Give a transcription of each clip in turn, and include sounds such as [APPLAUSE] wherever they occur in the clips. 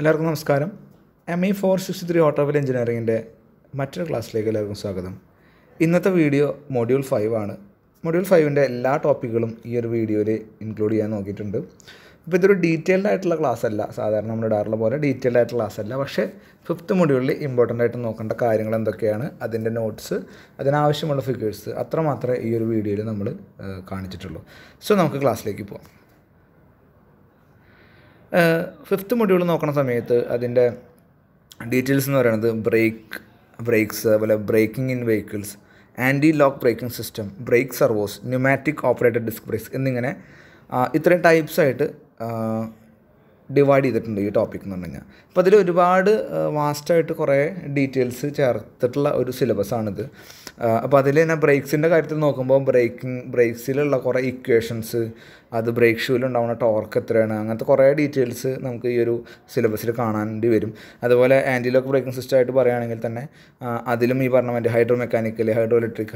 എല്ലാവർക്കും നമസ്കാരം M E four sixty three automobile എഞ്ചിനീയറിങ്ങിൻ്റെ മറ്റൊരു ക്ലാസ്സിലേക്ക് എല്ലാവർക്കും സ്വാഗതം ഇന്നത്തെ വീഡിയോ മൊഡ്യൂൾ ഫൈവ് ആണ് മൊഡ്യൂൾ ഫൈവിൻ്റെ എല്ലാ ടോപ്പിക്കുകളും ഈ ഒരു വീഡിയോയിൽ ഇൻക്ലൂഡ് ചെയ്യാൻ നോക്കിയിട്ടുണ്ട് അപ്പോൾ ഇതൊരു ഡീറ്റെയിൽഡ് ആയിട്ടുള്ള ക്ലാസ് അല്ല സാധാരണ നമ്മൾ ഇടാറുള്ള പോലെ ഡീറ്റെയിൽഡ് ആയിട്ടുള്ള ക്ലാസ് അല്ല പക്ഷേ ഫിഫ്ത്ത് മൊഡ്യൂളിൽ ഇമ്പോർട്ടൻ്റ് ആയിട്ട് നോക്കേണ്ട കാര്യങ്ങൾ എന്തൊക്കെയാണ് അതിൻ്റെ നോട്ട്സ് അതിനാവശ്യമുള്ള ഫിഗേഴ്സ് അത്രമാത്രമേ ഈ ഒരു വീഡിയോയിൽ നമ്മൾ കാണിച്ചിട്ടുള്ളൂ സോ നമുക്ക് ക്ലാസ്സിലേക്ക് പോകാം ഫിഫ്ത്ത് മൊഡ്യൂൾ നോക്കുന്ന സമയത്ത് അതിൻ്റെ ഡീറ്റെയിൽസ് എന്ന് പറയുന്നത് ബ്രേക്ക് ബ്രേക്സ് അതുപോലെ braking in vehicles anti lock braking system brake servos pneumatic operated disc brakes എന്നിങ്ങനെ ഇത്രയും ടൈപ്സ് ആയിട്ട് ഡിവൈഡ് ചെയ്തിട്ടുണ്ട് ഈ ടോപ്പിക് എന്ന് പറഞ്ഞു കഴിഞ്ഞാൽ അപ്പോൾ അതിൽ ഒരുപാട് വാസ്റ്റായിട്ട് കുറേ ഡീറ്റെയിൽസ് ചേർത്തിട്ടുള്ള ഒരു സിലബസാണിത് അപ്പോൾ അതിൽ തന്നെ ബ്രേക്സിൻ്റെ കാര്യത്തിൽ നോക്കുമ്പോൾ ബ്രേക്കിംഗ് ബ്രേക്സിലുള്ള കുറേ ഇക്വേഷൻസ് അത് ബ്രേക്ക് ഷൂവിലുണ്ടാവുന്ന ടോർക്ക് എത്രയാണ് അങ്ങനത്തെ കുറേ ഡീറ്റെയിൽസ് നമുക്ക് ഈ ഒരു സിലബസിൽ കാണാണ്ടി വരും അതുപോലെ ആൻറ്റിലോക്ക് ബ്രേക്കിംഗ് ആയിട്ട് പറയുകയാണെങ്കിൽ തന്നെ അതിലും ഈ പറഞ്ഞ മറ്റേ hydro mechanical hydro electric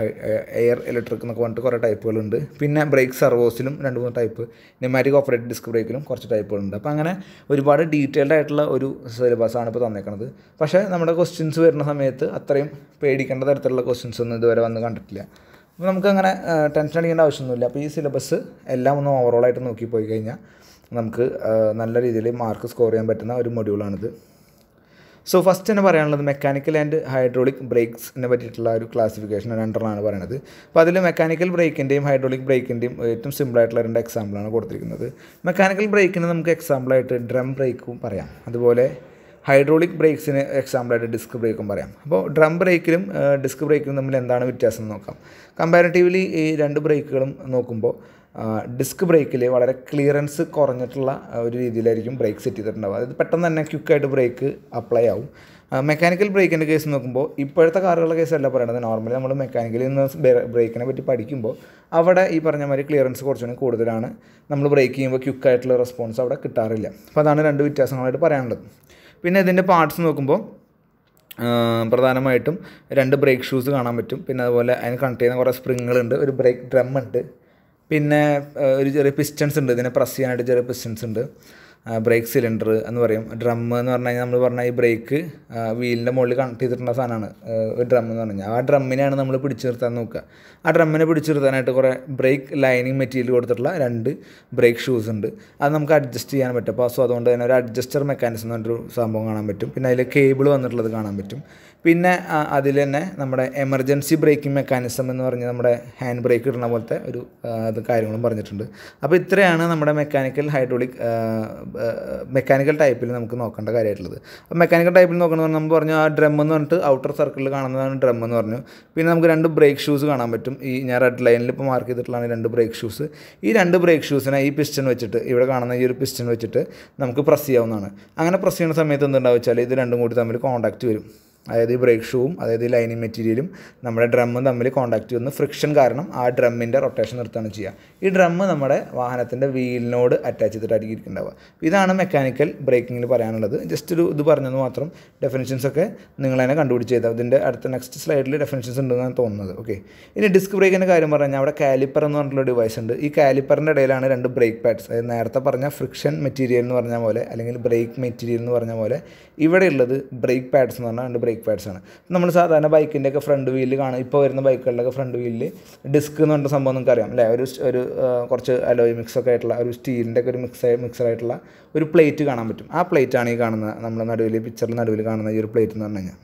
air electric എന്നൊക്കെ പറഞ്ഞിട്ട് കുറേ ടൈപ്പുകളുണ്ട് പിന്നെ ബ്രേക്ക് സർവോസിലും രണ്ട് മൂന്ന് ടൈപ്പ് നെമാറ്റിക് ഓപ്പറേറ്റ് ഡിസ്ക് ബ്രേക്കിലും കുറച്ച് ടൈപ്പുകളുണ്ട് അപ്പോൾ അങ്ങനെ ഒരുപാട് ഡീറ്റെയിൽഡ് ആയിട്ടുള്ള ഒരു സിലബസാണ് ഇപ്പോൾ തന്നേക്കുന്നത് പക്ഷേ നമ്മുടെ ക്വസ്റ്റ്യൻസ് വരുന്ന സമയത്ത് അത്രയും പേടിക്കേണ്ട തരത്തിലുള്ള ക്വസ്റ്റ്യൻസ് ഒന്നും ഒന്നും ഇതുവരെ വന്ന് കണ്ടിട്ടില്ല അപ്പോൾ നമുക്കങ്ങനെ ടെൻഷൻ അടിക്കേണ്ട ആവശ്യമൊന്നുമില്ല അപ്പോൾ ഈ സിലബസ് എല്ലാം ഒന്ന് ഓവറോളായിട്ട് നോക്കി പോയി കഴിഞ്ഞാൽ നമുക്ക് നല്ല രീതിയിൽ മാർക്ക് സ്കോർ ചെയ്യാൻ പറ്റുന്ന ഒരു മൊഡ്യൂളാണിത് സോ ഫസ്റ്റ് തന്നെ പറയാനുള്ളത് മെക്കാനിക്കൽ ആൻഡ് ഹൈഡ്രോളിക് ബ്രേക്സിനെ പറ്റിയിട്ടുള്ള ഒരു ക്ലാസിഫിക്കേഷൻ രണ്ടെണ്ണമാണ് പറയുന്നത് അപ്പോൾ അതിൽ മെക്കാനിക്കൽ ബ്രേക്കിൻ്റെയും ഹൈഡ്രോളിക് ബ്രേക്കിൻ്റെയും ഏറ്റവും സിമ്പിളായിട്ടുള്ള രണ്ട് എക്സാമ്പിളാണ് കൊടുത്തിരിക്കുന്നത് മെക്കാനിക്കൽ ബ്രേക്കിന് നമുക്ക് എക്സാമ്പിളായിട്ട് ഡ്രം ബ്രേക്കും പറയാം അതുപോലെ ഹൈഡ്രോളിക് ബ്രേക്സിന് എക്സാമ്പിളായിട്ട് ഡിസ്ക് ബ്രേക്കും പറയാം അപ്പോൾ ഡ്രം ബ്രേക്കിലും ഡിസ്ക് ബ്രേക്കിലും തമ്മിൽ എന്താണ് വ്യത്യാസം എന്ന് നോക്കാം കമ്പാരിറ്റീവ്ലി ഈ രണ്ട് ബ്രേക്കുകളും നോക്കുമ്പോൾ ഡിസ്ക് ബ്രേക്കിൽ വളരെ ക്ലിയറൻസ് കുറഞ്ഞിട്ടുള്ള ഒരു രീതിയിലായിരിക്കും ബ്രേക്ക് സെറ്റ് ചെയ്തിട്ടുണ്ടാവുക അതായത് പെട്ടെന്ന് തന്നെ ക്യുക്കായിട്ട് ബ്രേക്ക് അപ്ലൈ ആവും മെക്കാനിക്കൽ ബ്രേക്കിൻ്റെ കേസ് നോക്കുമ്പോൾ ഇപ്പോഴത്തെ കാറുകളുടെ കേസല്ല പറയുന്നത് നോർമലി നമ്മൾ മെക്കാനിക്കലിൽ നിന്ന് ബ്രേക്കിനെ പറ്റി പഠിക്കുമ്പോൾ അവിടെ ഈ പറഞ്ഞ മാതിരി ക്ലിയറൻസ് കുറച്ചുകൂടി കൂടുതലാണ് നമ്മൾ ബ്രേക്ക് ചെയ്യുമ്പോൾ ക്യുക്കായിട്ടുള്ള റെസ്പോൺസ് അവിടെ കിട്ടാറില്ല അപ്പോൾ അതാണ് രണ്ട് വ്യത്യാസങ്ങളായിട്ട് പറയാനുള്ളത് പിന്നെ ഇതിൻ്റെ പാർട്സ് നോക്കുമ്പോൾ പ്രധാനമായിട്ടും രണ്ട് ബ്രേക്ക് ഷൂസ് കാണാൻ പറ്റും പിന്നെ അതുപോലെ അതിന് കണക്ട് ചെയ്യുന്ന കുറേ സ്പ്രിങ്ങുകളുണ്ട് ഒരു ബ്രേക്ക് ഡ്രം ഉണ്ട് പിന്നെ ഒരു ചെറിയ പിസ്റ്റൻസ് ഉണ്ട് ഇതിനെ പ്രസ് ചെയ്യാനായിട്ട് ചെറിയ പിസ്റ്റൻസ് ഉണ്ട് ബ്രേക്ക് സിലിണ്ടർ എന്ന് പറയും ഡ്രം എന്ന് പറഞ്ഞു കഴിഞ്ഞാൽ നമ്മൾ പറഞ്ഞാൽ ഈ ബ്രേക്ക് വീലിൻ്റെ മുകളിൽ കണക്ട് ചെയ്തിട്ടുള്ള സാധനമാണ് ഒരു ഡ്രം എന്ന് പറഞ്ഞു ആ ഡ്രമ്മിനെയാണ് നമ്മൾ പിടിച്ചു നിർത്താൻ നോക്കുക ആ ഡ്രമ്മിനെ പിടിച്ചു നിർത്താനായിട്ട് കുറേ ബ്രേക്ക് ലൈനിങ് മെറ്റീരിയൽ കൊടുത്തിട്ടുള്ള രണ്ട് ബ്രേക്ക് ഷൂസ് ഉണ്ട് അത് നമുക്ക് അഡ്ജസ്റ്റ് ചെയ്യാൻ പറ്റും അപ്പോൾ സോ അതുകൊണ്ട് തന്നെ ഒരു അഡ്ജസ്റ്റർ മെക്കാനിസം പറഞ്ഞൊരു സംഭവം കാണാൻ പറ്റും പിന്നെ അതിൽ കേബിൾ വന്നിട്ടുള്ളത് കാണാൻ പറ്റും പിന്നെ അതിൽ തന്നെ നമ്മുടെ എമർജൻസി ബ്രേക്കിംഗ് മെക്കാനിസം എന്ന് പറഞ്ഞ് നമ്മുടെ ഹാൻഡ് ബ്രേക്ക് ഇടുന്ന പോലത്തെ ഒരു അത് കാര്യങ്ങളും പറഞ്ഞിട്ടുണ്ട് അപ്പോൾ ഇത്രയാണ് നമ്മുടെ മെക്കാനിക്കൽ ഹൈഡ്രോളിക് മെക്കാനിക്കൽ ടൈപ്പിൽ നമുക്ക് നോക്കേണ്ട കാര്യമായിട്ടുള്ളത് അപ്പോൾ മെക്കാനിക്കൽ ടൈപ്പിൽ നോക്കണമെന്ന് പറഞ്ഞാൽ നമ്മൾ പറഞ്ഞു ആ ഡ്രം എന്ന് പറഞ്ഞിട്ട് ഔട്ടർ സർക്കിളിൽ കാണുന്നതാണ് ഡ്രം എന്ന് പറഞ്ഞു പിന്നെ നമുക്ക് രണ്ട് ബ്രേക്ക് ഷൂസ് കാണാൻ പറ്റും ഈ ഞാൻ റെഡ് ലൈനിൽ ഇപ്പോൾ മാർക്ക് ചെയ്തിട്ടുള്ളതാണ് രണ്ട് ബ്രേക്ക് ഷൂസ് ഈ രണ്ട് ബ്രേക്ക് ഷൂസിനെ ഈ പിസ്റ്റൺ വെച്ചിട്ട് ഇവിടെ കാണുന്ന ഈ ഒരു പിസ്റ്റൺ വെച്ചിട്ട് നമുക്ക് പ്രസ് ചെയ്യാവുന്നതാണ് അങ്ങനെ പ്രസ് ചെയ്യുന്ന സമയത്ത് എന്തുണ്ടാവും വെച്ചാൽ ഇത് രണ്ടും കൂടി തമ്മിൽ കോൺടാക്റ്റ് വരും അതായത് ഈ ബ്രേക്ക് ഷൂവും അതായത് ഈ ലൈനിങ് മെറ്റീരിയലും നമ്മുടെ ഡ്രമ്മും തമ്മിൽ കോണ്ടാക്ട് ചെയ്യുന്ന ഫ്രിക്ഷൻ കാരണം ആ ഡ്രമ്മിൻ്റെ റൊട്ടേഷൻ നിർത്താണ് ചെയ്യുക ഈ ഡ്രമ്മ് നമ്മുടെ വാഹനത്തിൻ്റെ വീലിനോട് അറ്റാച്ച് ചെയ്തിട്ടായിരിക്കും ഇരിക്കുന്നുണ്ടാവുക ഇതാണ് മെക്കാനിക്കൽ ബ്രേക്കിങ്ങിൽ പറയാനുള്ളത് ജസ്റ്റ് ഒരു ഇത് പറഞ്ഞെന്ന് മാത്രം ഒക്കെ നിങ്ങൾ തന്നെ കണ്ടുപിടിച്ച് ചെയ്താൽ ഇതിൻ്റെ അടുത്ത നെക്സ്റ്റ് സ്ലൈഡിൽ ഡെഫിനിഷൻസ് ഉണ്ടെന്നാണ് തോന്നുന്നത് ഓക്കെ ഇനി ഡിസ്ക് ബ്രേക്കിൻ്റെ കാര്യം പറഞ്ഞാൽ അവിടെ കാലിപ്പർ എന്ന് പറഞ്ഞിട്ടുള്ള ഡിവൈസ് ഉണ്ട് ഈ കാലിപ്പറിൻ്റെ ഇടയിലാണ് രണ്ട് ബ്രേക്ക് പാഡ്സ് അതായത് നേരത്തെ പറഞ്ഞ ഫ്രിക്ഷൻ മെറ്റീരിയൽ എന്ന് പറഞ്ഞ പോലെ അല്ലെങ്കിൽ ബ്രേക്ക് മെറ്റീരിയൽ എന്ന് പറഞ്ഞ പോലെ ഇവിടെയുള്ളത് ബ്രേക്ക് പാഡ്സ് എന്ന് പറഞ്ഞാൽ രണ്ട് ബ്രേക്ക് ബ്രേക്ക് പാഡ്സാണ് നമ്മൾ സാധാരണ ഒക്കെ ഫ്രണ്ട് വീലിൽ കാണും ഇപ്പോൾ വരുന്ന ബൈക്കുകളിലൊക്കെ ഫ്രണ്ട് വീലിൽ ഡിസ്ക് എന്ന് പറഞ്ഞ സംഭവം നിങ്ങൾക്ക് അറിയാം അല്ലേ ഒരു ഒരു കുറച്ച് അലോയ് മിക്സൊക്കെ ആയിട്ടുള്ള ഒരു സ്റ്റീലിൻ്റെ ഒക്കെ ഒരു മിക്സ് മിക്സറായിട്ടുള്ള ഒരു പ്ലേറ്റ് കാണാൻ പറ്റും ആ പ്ലേറ്റാണ് ഈ കാണുന്ന നമ്മൾ നടുവിൽ പിക്ചറിൽ നടുവിൽ കാണുന്ന ഈ ഒരു പ്ലേറ്റ് എന്ന് പറഞ്ഞു കഴിഞ്ഞാൽ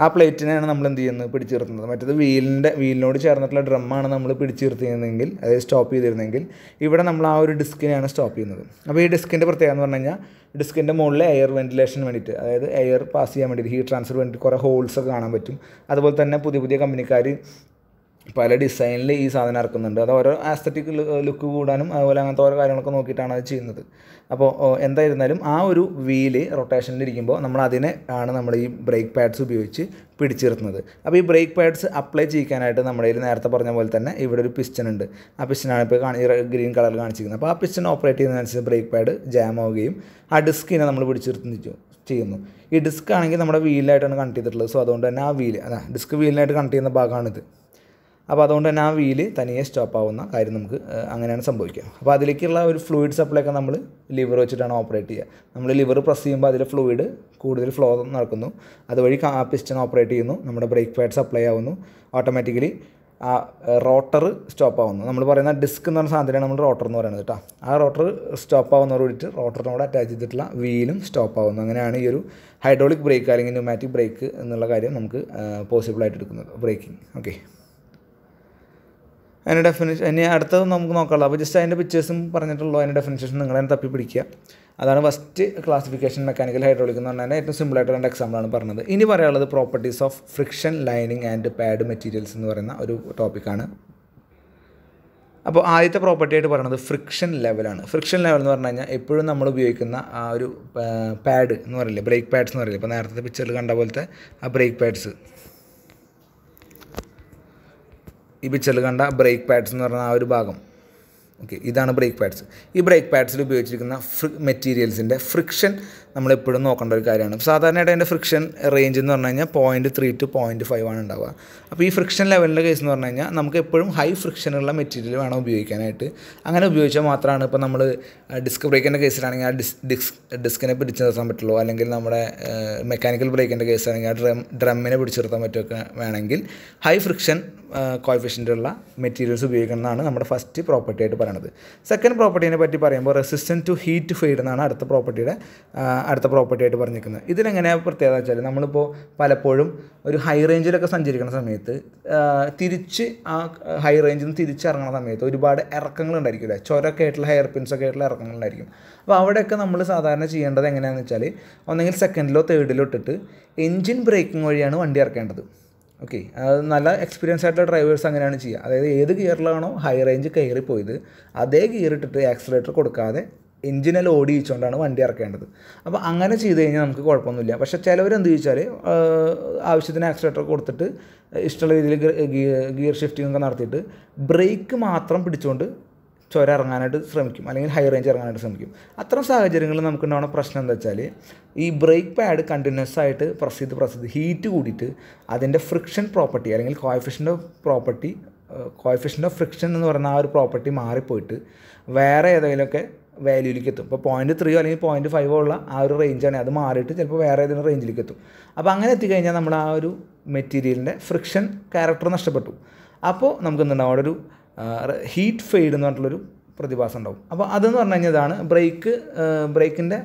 ആ പ്ലേറ്റിനെയാണ് നമ്മൾ എന്ത് ചെയ്യുന്നത് പിടിച്ചു നിർത്തുന്നത് മറ്റേത് വീലിൻ്റെ വീലിനോട് ചേർന്നിട്ടുള്ള ഡ്രമ്മാണ് നമ്മൾ പിടിച്ചു നിർത്തിയിരുന്നെങ്കിൽ അതായത് സ്റ്റോപ്പ് ചെയ്തിരുന്നെങ്കിൽ ഇവിടെ നമ്മൾ ആ ഒരു ഡിസ്കിനെയാണ് സ്റ്റോപ്പ് ചെയ്യുന്നത് അപ്പോൾ ഈ ഡിസ്കിൻ്റെ പ്രത്യേകത എന്ന് പറഞ്ഞു കഴിഞ്ഞാൽ ഡിസ്കിൻ്റെ മുകളിൽ എയർ വെൻറ്റിലേഷൻ വേണ്ടിയിട്ട് അതായത് എയർ പാസ് ചെയ്യാൻ വേണ്ടിയിട്ട് ഹീറ്റ് ട്രാൻസ്ഫർ വേണ്ടിയിട്ട് കുറേ ഹോൾസ് ഒക്കെ കാണാൻ പറ്റും അതുപോലെ തന്നെ പുതിയ പുതിയ കമ്പനിക്കാർ പല ഡിസൈനിൽ ഈ സാധനം ഇറക്കുന്നുണ്ട് അത് ഓരോ ആസ്തറ്റിക് ലുക്ക് കൂടാനും അതുപോലെ അങ്ങനത്തെ ഓരോ കാര്യങ്ങളൊക്കെ നോക്കിയിട്ടാണ് അത് ചെയ്യുന്നത് അപ്പോൾ എന്തായിരുന്നാലും ആ ഒരു വീല് റൊട്ടേഷനിലിരിക്കുമ്പോൾ നമ്മൾ അതിനെ ആണ് നമ്മൾ ഈ ബ്രേക്ക് പാഡ്സ് ഉപയോഗിച്ച് പിടിച്ചിരുത്തുന്നത് അപ്പോൾ ഈ ബ്രേക്ക് പാഡ്സ് അപ്ലൈ ചെയ്യിക്കാനായിട്ട് നമ്മുടെ കയ്യിൽ നേരത്തെ പറഞ്ഞ പോലെ തന്നെ ഇവിടെ ഒരു പിസ്റ്റൺ ഉണ്ട് ആ പിസ്റ്റനാണ് ഇപ്പോൾ കാണി ഗ്രീൻ കളറിൽ കാണിച്ചിരിക്കുന്നത് അപ്പോൾ ആ പിസ്റ്റൺ ഓപ്പറേറ്റ് ചെയ്യുന്നതിനനുസരിച്ച് ബ്രേക്ക് പാഡ് ജാം ആവുകയും ആ ഡിസ്കിനെ നമ്മൾ പിടിച്ചിരുത്തുന്നു ചെയ്യുന്നു ഈ ഡിസ്ക് ആണെങ്കിൽ നമ്മുടെ വീലായിട്ടാണ് കണക്ട് ചെയ്തിട്ടുള്ളത് സോ അതുകൊണ്ട് തന്നെ ആ വീല് അതാ ഡിസ്ക് വീലിനായിട്ട് കണക്ട് ചെയ്യുന്ന ഭാഗമാണിത് അപ്പോൾ അതുകൊണ്ട് തന്നെ ആ വീല് തനിയെ സ്റ്റോപ്പ് ആവുന്ന കാര്യം നമുക്ക് അങ്ങനെയാണ് സംഭവിക്കുക അപ്പോൾ അതിലേക്കുള്ള ഒരു ഫ്ലൂയിഡ് സപ്ലൈ ഒക്കെ നമ്മൾ ലിവർ വെച്ചിട്ടാണ് ഓപ്പറേറ്റ് ചെയ്യുക നമ്മൾ ലിവർ പ്രസ് ചെയ്യുമ്പോൾ അതിലെ ഫ്ലൂയിഡ് കൂടുതൽ ഫ്ലോ നടക്കുന്നു അതുവഴി ആ പിസ്റ്റൺ ഓപ്പറേറ്റ് ചെയ്യുന്നു നമ്മുടെ ബ്രേക്ക് പാഡ് സപ്ലൈ ആവുന്നു ഓട്ടോമാറ്റിക്കലി ആ റോട്ടർ സ്റ്റോപ്പ് ആവുന്നു നമ്മൾ പറയുന്ന ഡിസ്ക് എന്ന് പറഞ്ഞ സാധനമാണ് നമ്മൾ റോട്ടർ എന്ന് പറയുന്നത് കേട്ടോ ആ റോട്ടർ സ്റ്റോപ്പ് ആവുന്നതോട് കൂടിയിട്ട് റോട്ടറിനോട് അറ്റാച്ച് ചെയ്തിട്ടുള്ള വീലും സ്റ്റോപ്പ് ആവുന്നു അങ്ങനെയാണ് ഈ ഒരു ഹൈഡ്രോളിക് ബ്രേക്ക് അല്ലെങ്കിൽ ന്യൂമാറ്റിക് ബ്രേക്ക് എന്നുള്ള കാര്യം നമുക്ക് പോസിബിളായിട്ട് എടുക്കുന്നത് ബ്രേക്കിംഗ് ഓക്കെ അതിൻ്റെ ഡെഫിനേഷൻ ഇനി അടുത്തത് നമുക്ക് നോക്കാമല്ലോ അപ്പോൾ ജസ്റ്റ് അതിൻ്റെ പിക്ചേഴ്സും പറഞ്ഞിട്ടുള്ളൂ അതിൻ്റെ ഡെഫിനേഷൻ നിങ്ങൾ അതിനെ തപ്പി പിടിക്കുക അതാണ് ഫസ്റ്റ് ക്ലാസിഫിക്കേഷൻ മെക്കാനിക്കൽ ഹൈഡ്രോളിക് എന്ന് പറഞ്ഞാൽ ഏറ്റവും സിമ്പിളായിട്ട് രണ്ട് എക്സാമ്പിളാണ് പറഞ്ഞത് ഇനി പറയാനുള്ളത് properties of friction lining and pad materials എന്ന് പറയുന്ന ഒരു ടോപ്പിക്കാണ് അപ്പോൾ ആദ്യത്തെ പ്രോപ്പർട്ടി ആയിട്ട് പറയുന്നത് ഫ്രിക്ഷൻ ലെവലാണ് ഫ്രിക്ഷൻ ലെവൽ എന്ന് പറഞ്ഞു കഴിഞ്ഞാൽ എപ്പോഴും നമ്മൾ ഉപയോഗിക്കുന്ന ആ ഒരു പാഡ് എന്ന് പറയില്ലേ ബ്രേക്ക് പാഡ്സ് എന്ന് പറയില്ലേ ഇപ്പോൾ നേരത്തെ പിക്ചറിൽ കണ്ട പോലത്തെ ആ ബ്രേക്ക് പാഡ്സ് ഈ പിക്ചറിൽ കണ്ട ബ്രേക്ക് പാഡ്സ് എന്ന് പറഞ്ഞ ആ ഒരു ഭാഗം ഓക്കെ ഇതാണ് ബ്രേക്ക് പാഡ്സ് ഈ ബ്രേക്ക് പാഡ്സിൽ ഉപയോഗിച്ചിരിക്കുന്ന മെറ്റീരിയൽസിൻ്റെ ഫ്രിക്ഷൻ നമ്മളെപ്പോഴും നോക്കേണ്ട ഒരു കാര്യമാണ് സാധാരണയായിട്ട് അതിൻ്റെ ഫ്രിക്ഷൻ റേഞ്ച് എന്ന് പറഞ്ഞു കഴിഞ്ഞാൽ point three to point five ആണ് ഉണ്ടാവുക അപ്പോൾ ഈ ഫ്രിക്ഷൻ ലെവലിൻ്റെ കേസ് എന്ന് പറഞ്ഞു കഴിഞ്ഞാൽ നമുക്ക് എപ്പോഴും ഹൈ ഫ്രിക്ഷനുള്ള മെറ്റീരിയൽ വേണം ഉപയോഗിക്കാനായിട്ട് അങ്ങനെ ഉപയോഗിച്ചാൽ മാത്രമാണ് ഇപ്പോൾ നമ്മൾ ഡിസ്ക് ബ്രേക്കിൻ്റെ കേസിലാണെങ്കിൽ ആ ഡിസ് ഡിസ് ഡിസ്കിനെ പിടിച്ചു നിർത്താൻ പറ്റുള്ളൂ അല്ലെങ്കിൽ നമ്മുടെ മെക്കാനിക്കൽ ബ്രേക്കിൻ്റെ കേസിലാണെങ്കിൽ ആ ഡ്രം ഡ്രമ്മിനെ പിടിച്ചു നിർത്താൻ പറ്റുമൊക്കെ വേണമെങ്കിൽ ഹൈ ഫ്രിക്ഷൻ കോയിഫിഷ്യൻ്റുള്ള മെറ്റീരിയൽസ് ഉപയോഗിക്കുന്നതാണ് നമ്മുടെ ഫസ്റ്റ് പ്രോപ്പർട്ടി ആയിട്ട് പറയുന്നത് സെക്കൻഡ് പ്രോപ്പർട്ടീനെ പറ്റി പറയുമ്പോൾ റെസിസ്റ്റൻറ്റ് ടു ഹീറ്റ് ഫെയ്ഡ് എന്നാണ് അടുത്ത പ്രോപ്പർട്ടിയുടെ അടുത്ത പ്രോപ്പർട്ടി ആയിട്ട് പറഞ്ഞിരിക്കുന്നത് ഇതിലെങ്ങനെ പ്രത്യേകത വെച്ചാൽ നമ്മളിപ്പോൾ പലപ്പോഴും ഒരു ഹൈ റേഞ്ചിലൊക്കെ സഞ്ചരിക്കുന്ന സമയത്ത് തിരിച്ച് ആ ഹൈ റേഞ്ചിൽ നിന്ന് തിരിച്ചിറങ്ങുന്ന സമയത്ത് ഒരുപാട് അല്ലേ ചുരൊക്കെ ആയിട്ടുള്ള ഹെയർ പിൻസൊക്കെ ആയിട്ടുള്ള ഇറക്കങ്ങളുണ്ടായിരിക്കും അപ്പോൾ അവിടെയൊക്കെ നമ്മൾ സാധാരണ ചെയ്യേണ്ടത് എങ്ങനെയാണെന്ന് വെച്ചാൽ ഒന്നെങ്കിൽ സെക്കൻഡിലോ തേർഡിലോ ഇട്ടിട്ട് എൻജിൻ ബ്രേക്കിംഗ് വഴിയാണ് വണ്ടി ഇറക്കേണ്ടത് ഓക്കെ അത് നല്ല എക്സ്പീരിയൻസ് ആയിട്ടുള്ള ഡ്രൈവേഴ്സ് അങ്ങനെയാണ് ചെയ്യുക അതായത് ഏത് ഗിയറിലാണോ ഹൈ റേഞ്ച് കയറി പോയത് അതേ ഗിയർ ഇട്ടിട്ട് ആക്സിലേറ്റർ കൊടുക്കാതെ എഞ്ചിനൽ ഓടിയിച്ചുകൊണ്ടാണ് വണ്ടി ഇറക്കേണ്ടത് അപ്പോൾ അങ്ങനെ ചെയ്ത് കഴിഞ്ഞാൽ നമുക്ക് കുഴപ്പമൊന്നുമില്ല പക്ഷേ ചിലവരെന്ത് ചോദിച്ചാൽ ആവശ്യത്തിന് ആക്സിലേറ്റർ കൊടുത്തിട്ട് ഇഷ്ടമുള്ള രീതിയിൽ ഗിയർ ഷിഫ്റ്റിംഗ് ഒക്കെ നടത്തിയിട്ട് ബ്രേക്ക് മാത്രം പിടിച്ചുകൊണ്ട് ചുര ഇറങ്ങാനായിട്ട് ശ്രമിക്കും അല്ലെങ്കിൽ ഹൈ റേഞ്ച് ഇറങ്ങാനായിട്ട് ശ്രമിക്കും അത്തരം സാഹചര്യങ്ങളിൽ നമുക്കുണ്ടാവുന്ന പ്രശ്നം എന്താ വെച്ചാൽ ഈ ബ്രേക്ക് പാഡ് കണ്ടിന്യൂസ് ആയിട്ട് പ്രസ് ചെയ്ത് പ്രസ് ചെയ്ത് ഹീറ്റ് കൂടിയിട്ട് അതിൻ്റെ ഫ്രിക്ഷൻ പ്രോപ്പർട്ടി അല്ലെങ്കിൽ കോയഫിഷൻ്റെ പ്രോപ്പർട്ടി കോയഫിഷൻ്റെ ഓഫ് ഫ്രിക്ഷൻ എന്ന് പറയുന്ന ആ ഒരു പ്രോപ്പർട്ടി മാറിപ്പോയിട്ട് വേറെ ഏതെങ്കിലുമൊക്കെ വാല്യൂയിലേക്ക് എത്തും ഇപ്പോൾ പോയിൻറ്റ് ത്രീയോ അല്ലെങ്കിൽ പോയിൻറ്റ് ഫൈവോ ഉള്ള ആ ഒരു റേഞ്ചാണ് അത് മാറിയിട്ട് ചിലപ്പോൾ വേറെ ഏതെങ്കിലും റേഞ്ചിലേക്ക് എത്തും അപ്പോൾ അങ്ങനെ എത്തിക്കഴിഞ്ഞാൽ നമ്മൾ ആ ഒരു മെറ്റീരിയലിൻ്റെ ഫ്രിക്ഷൻ ക്യാരക്ടർ നഷ്ടപ്പെട്ടു അപ്പോൾ നമുക്ക് എന്തുണ്ടാവും അവിടെ ഒരു ഹീറ്റ് ഫെയ്ഡ് എന്ന് പറഞ്ഞിട്ടുള്ളൊരു പ്രതിഭാസം ഉണ്ടാവും അപ്പോൾ അതെന്ന് പറഞ്ഞു കഴിഞ്ഞാൽ ഇതാണ് ബ്രേക്ക് ബ്രേക്കിൻ്റെ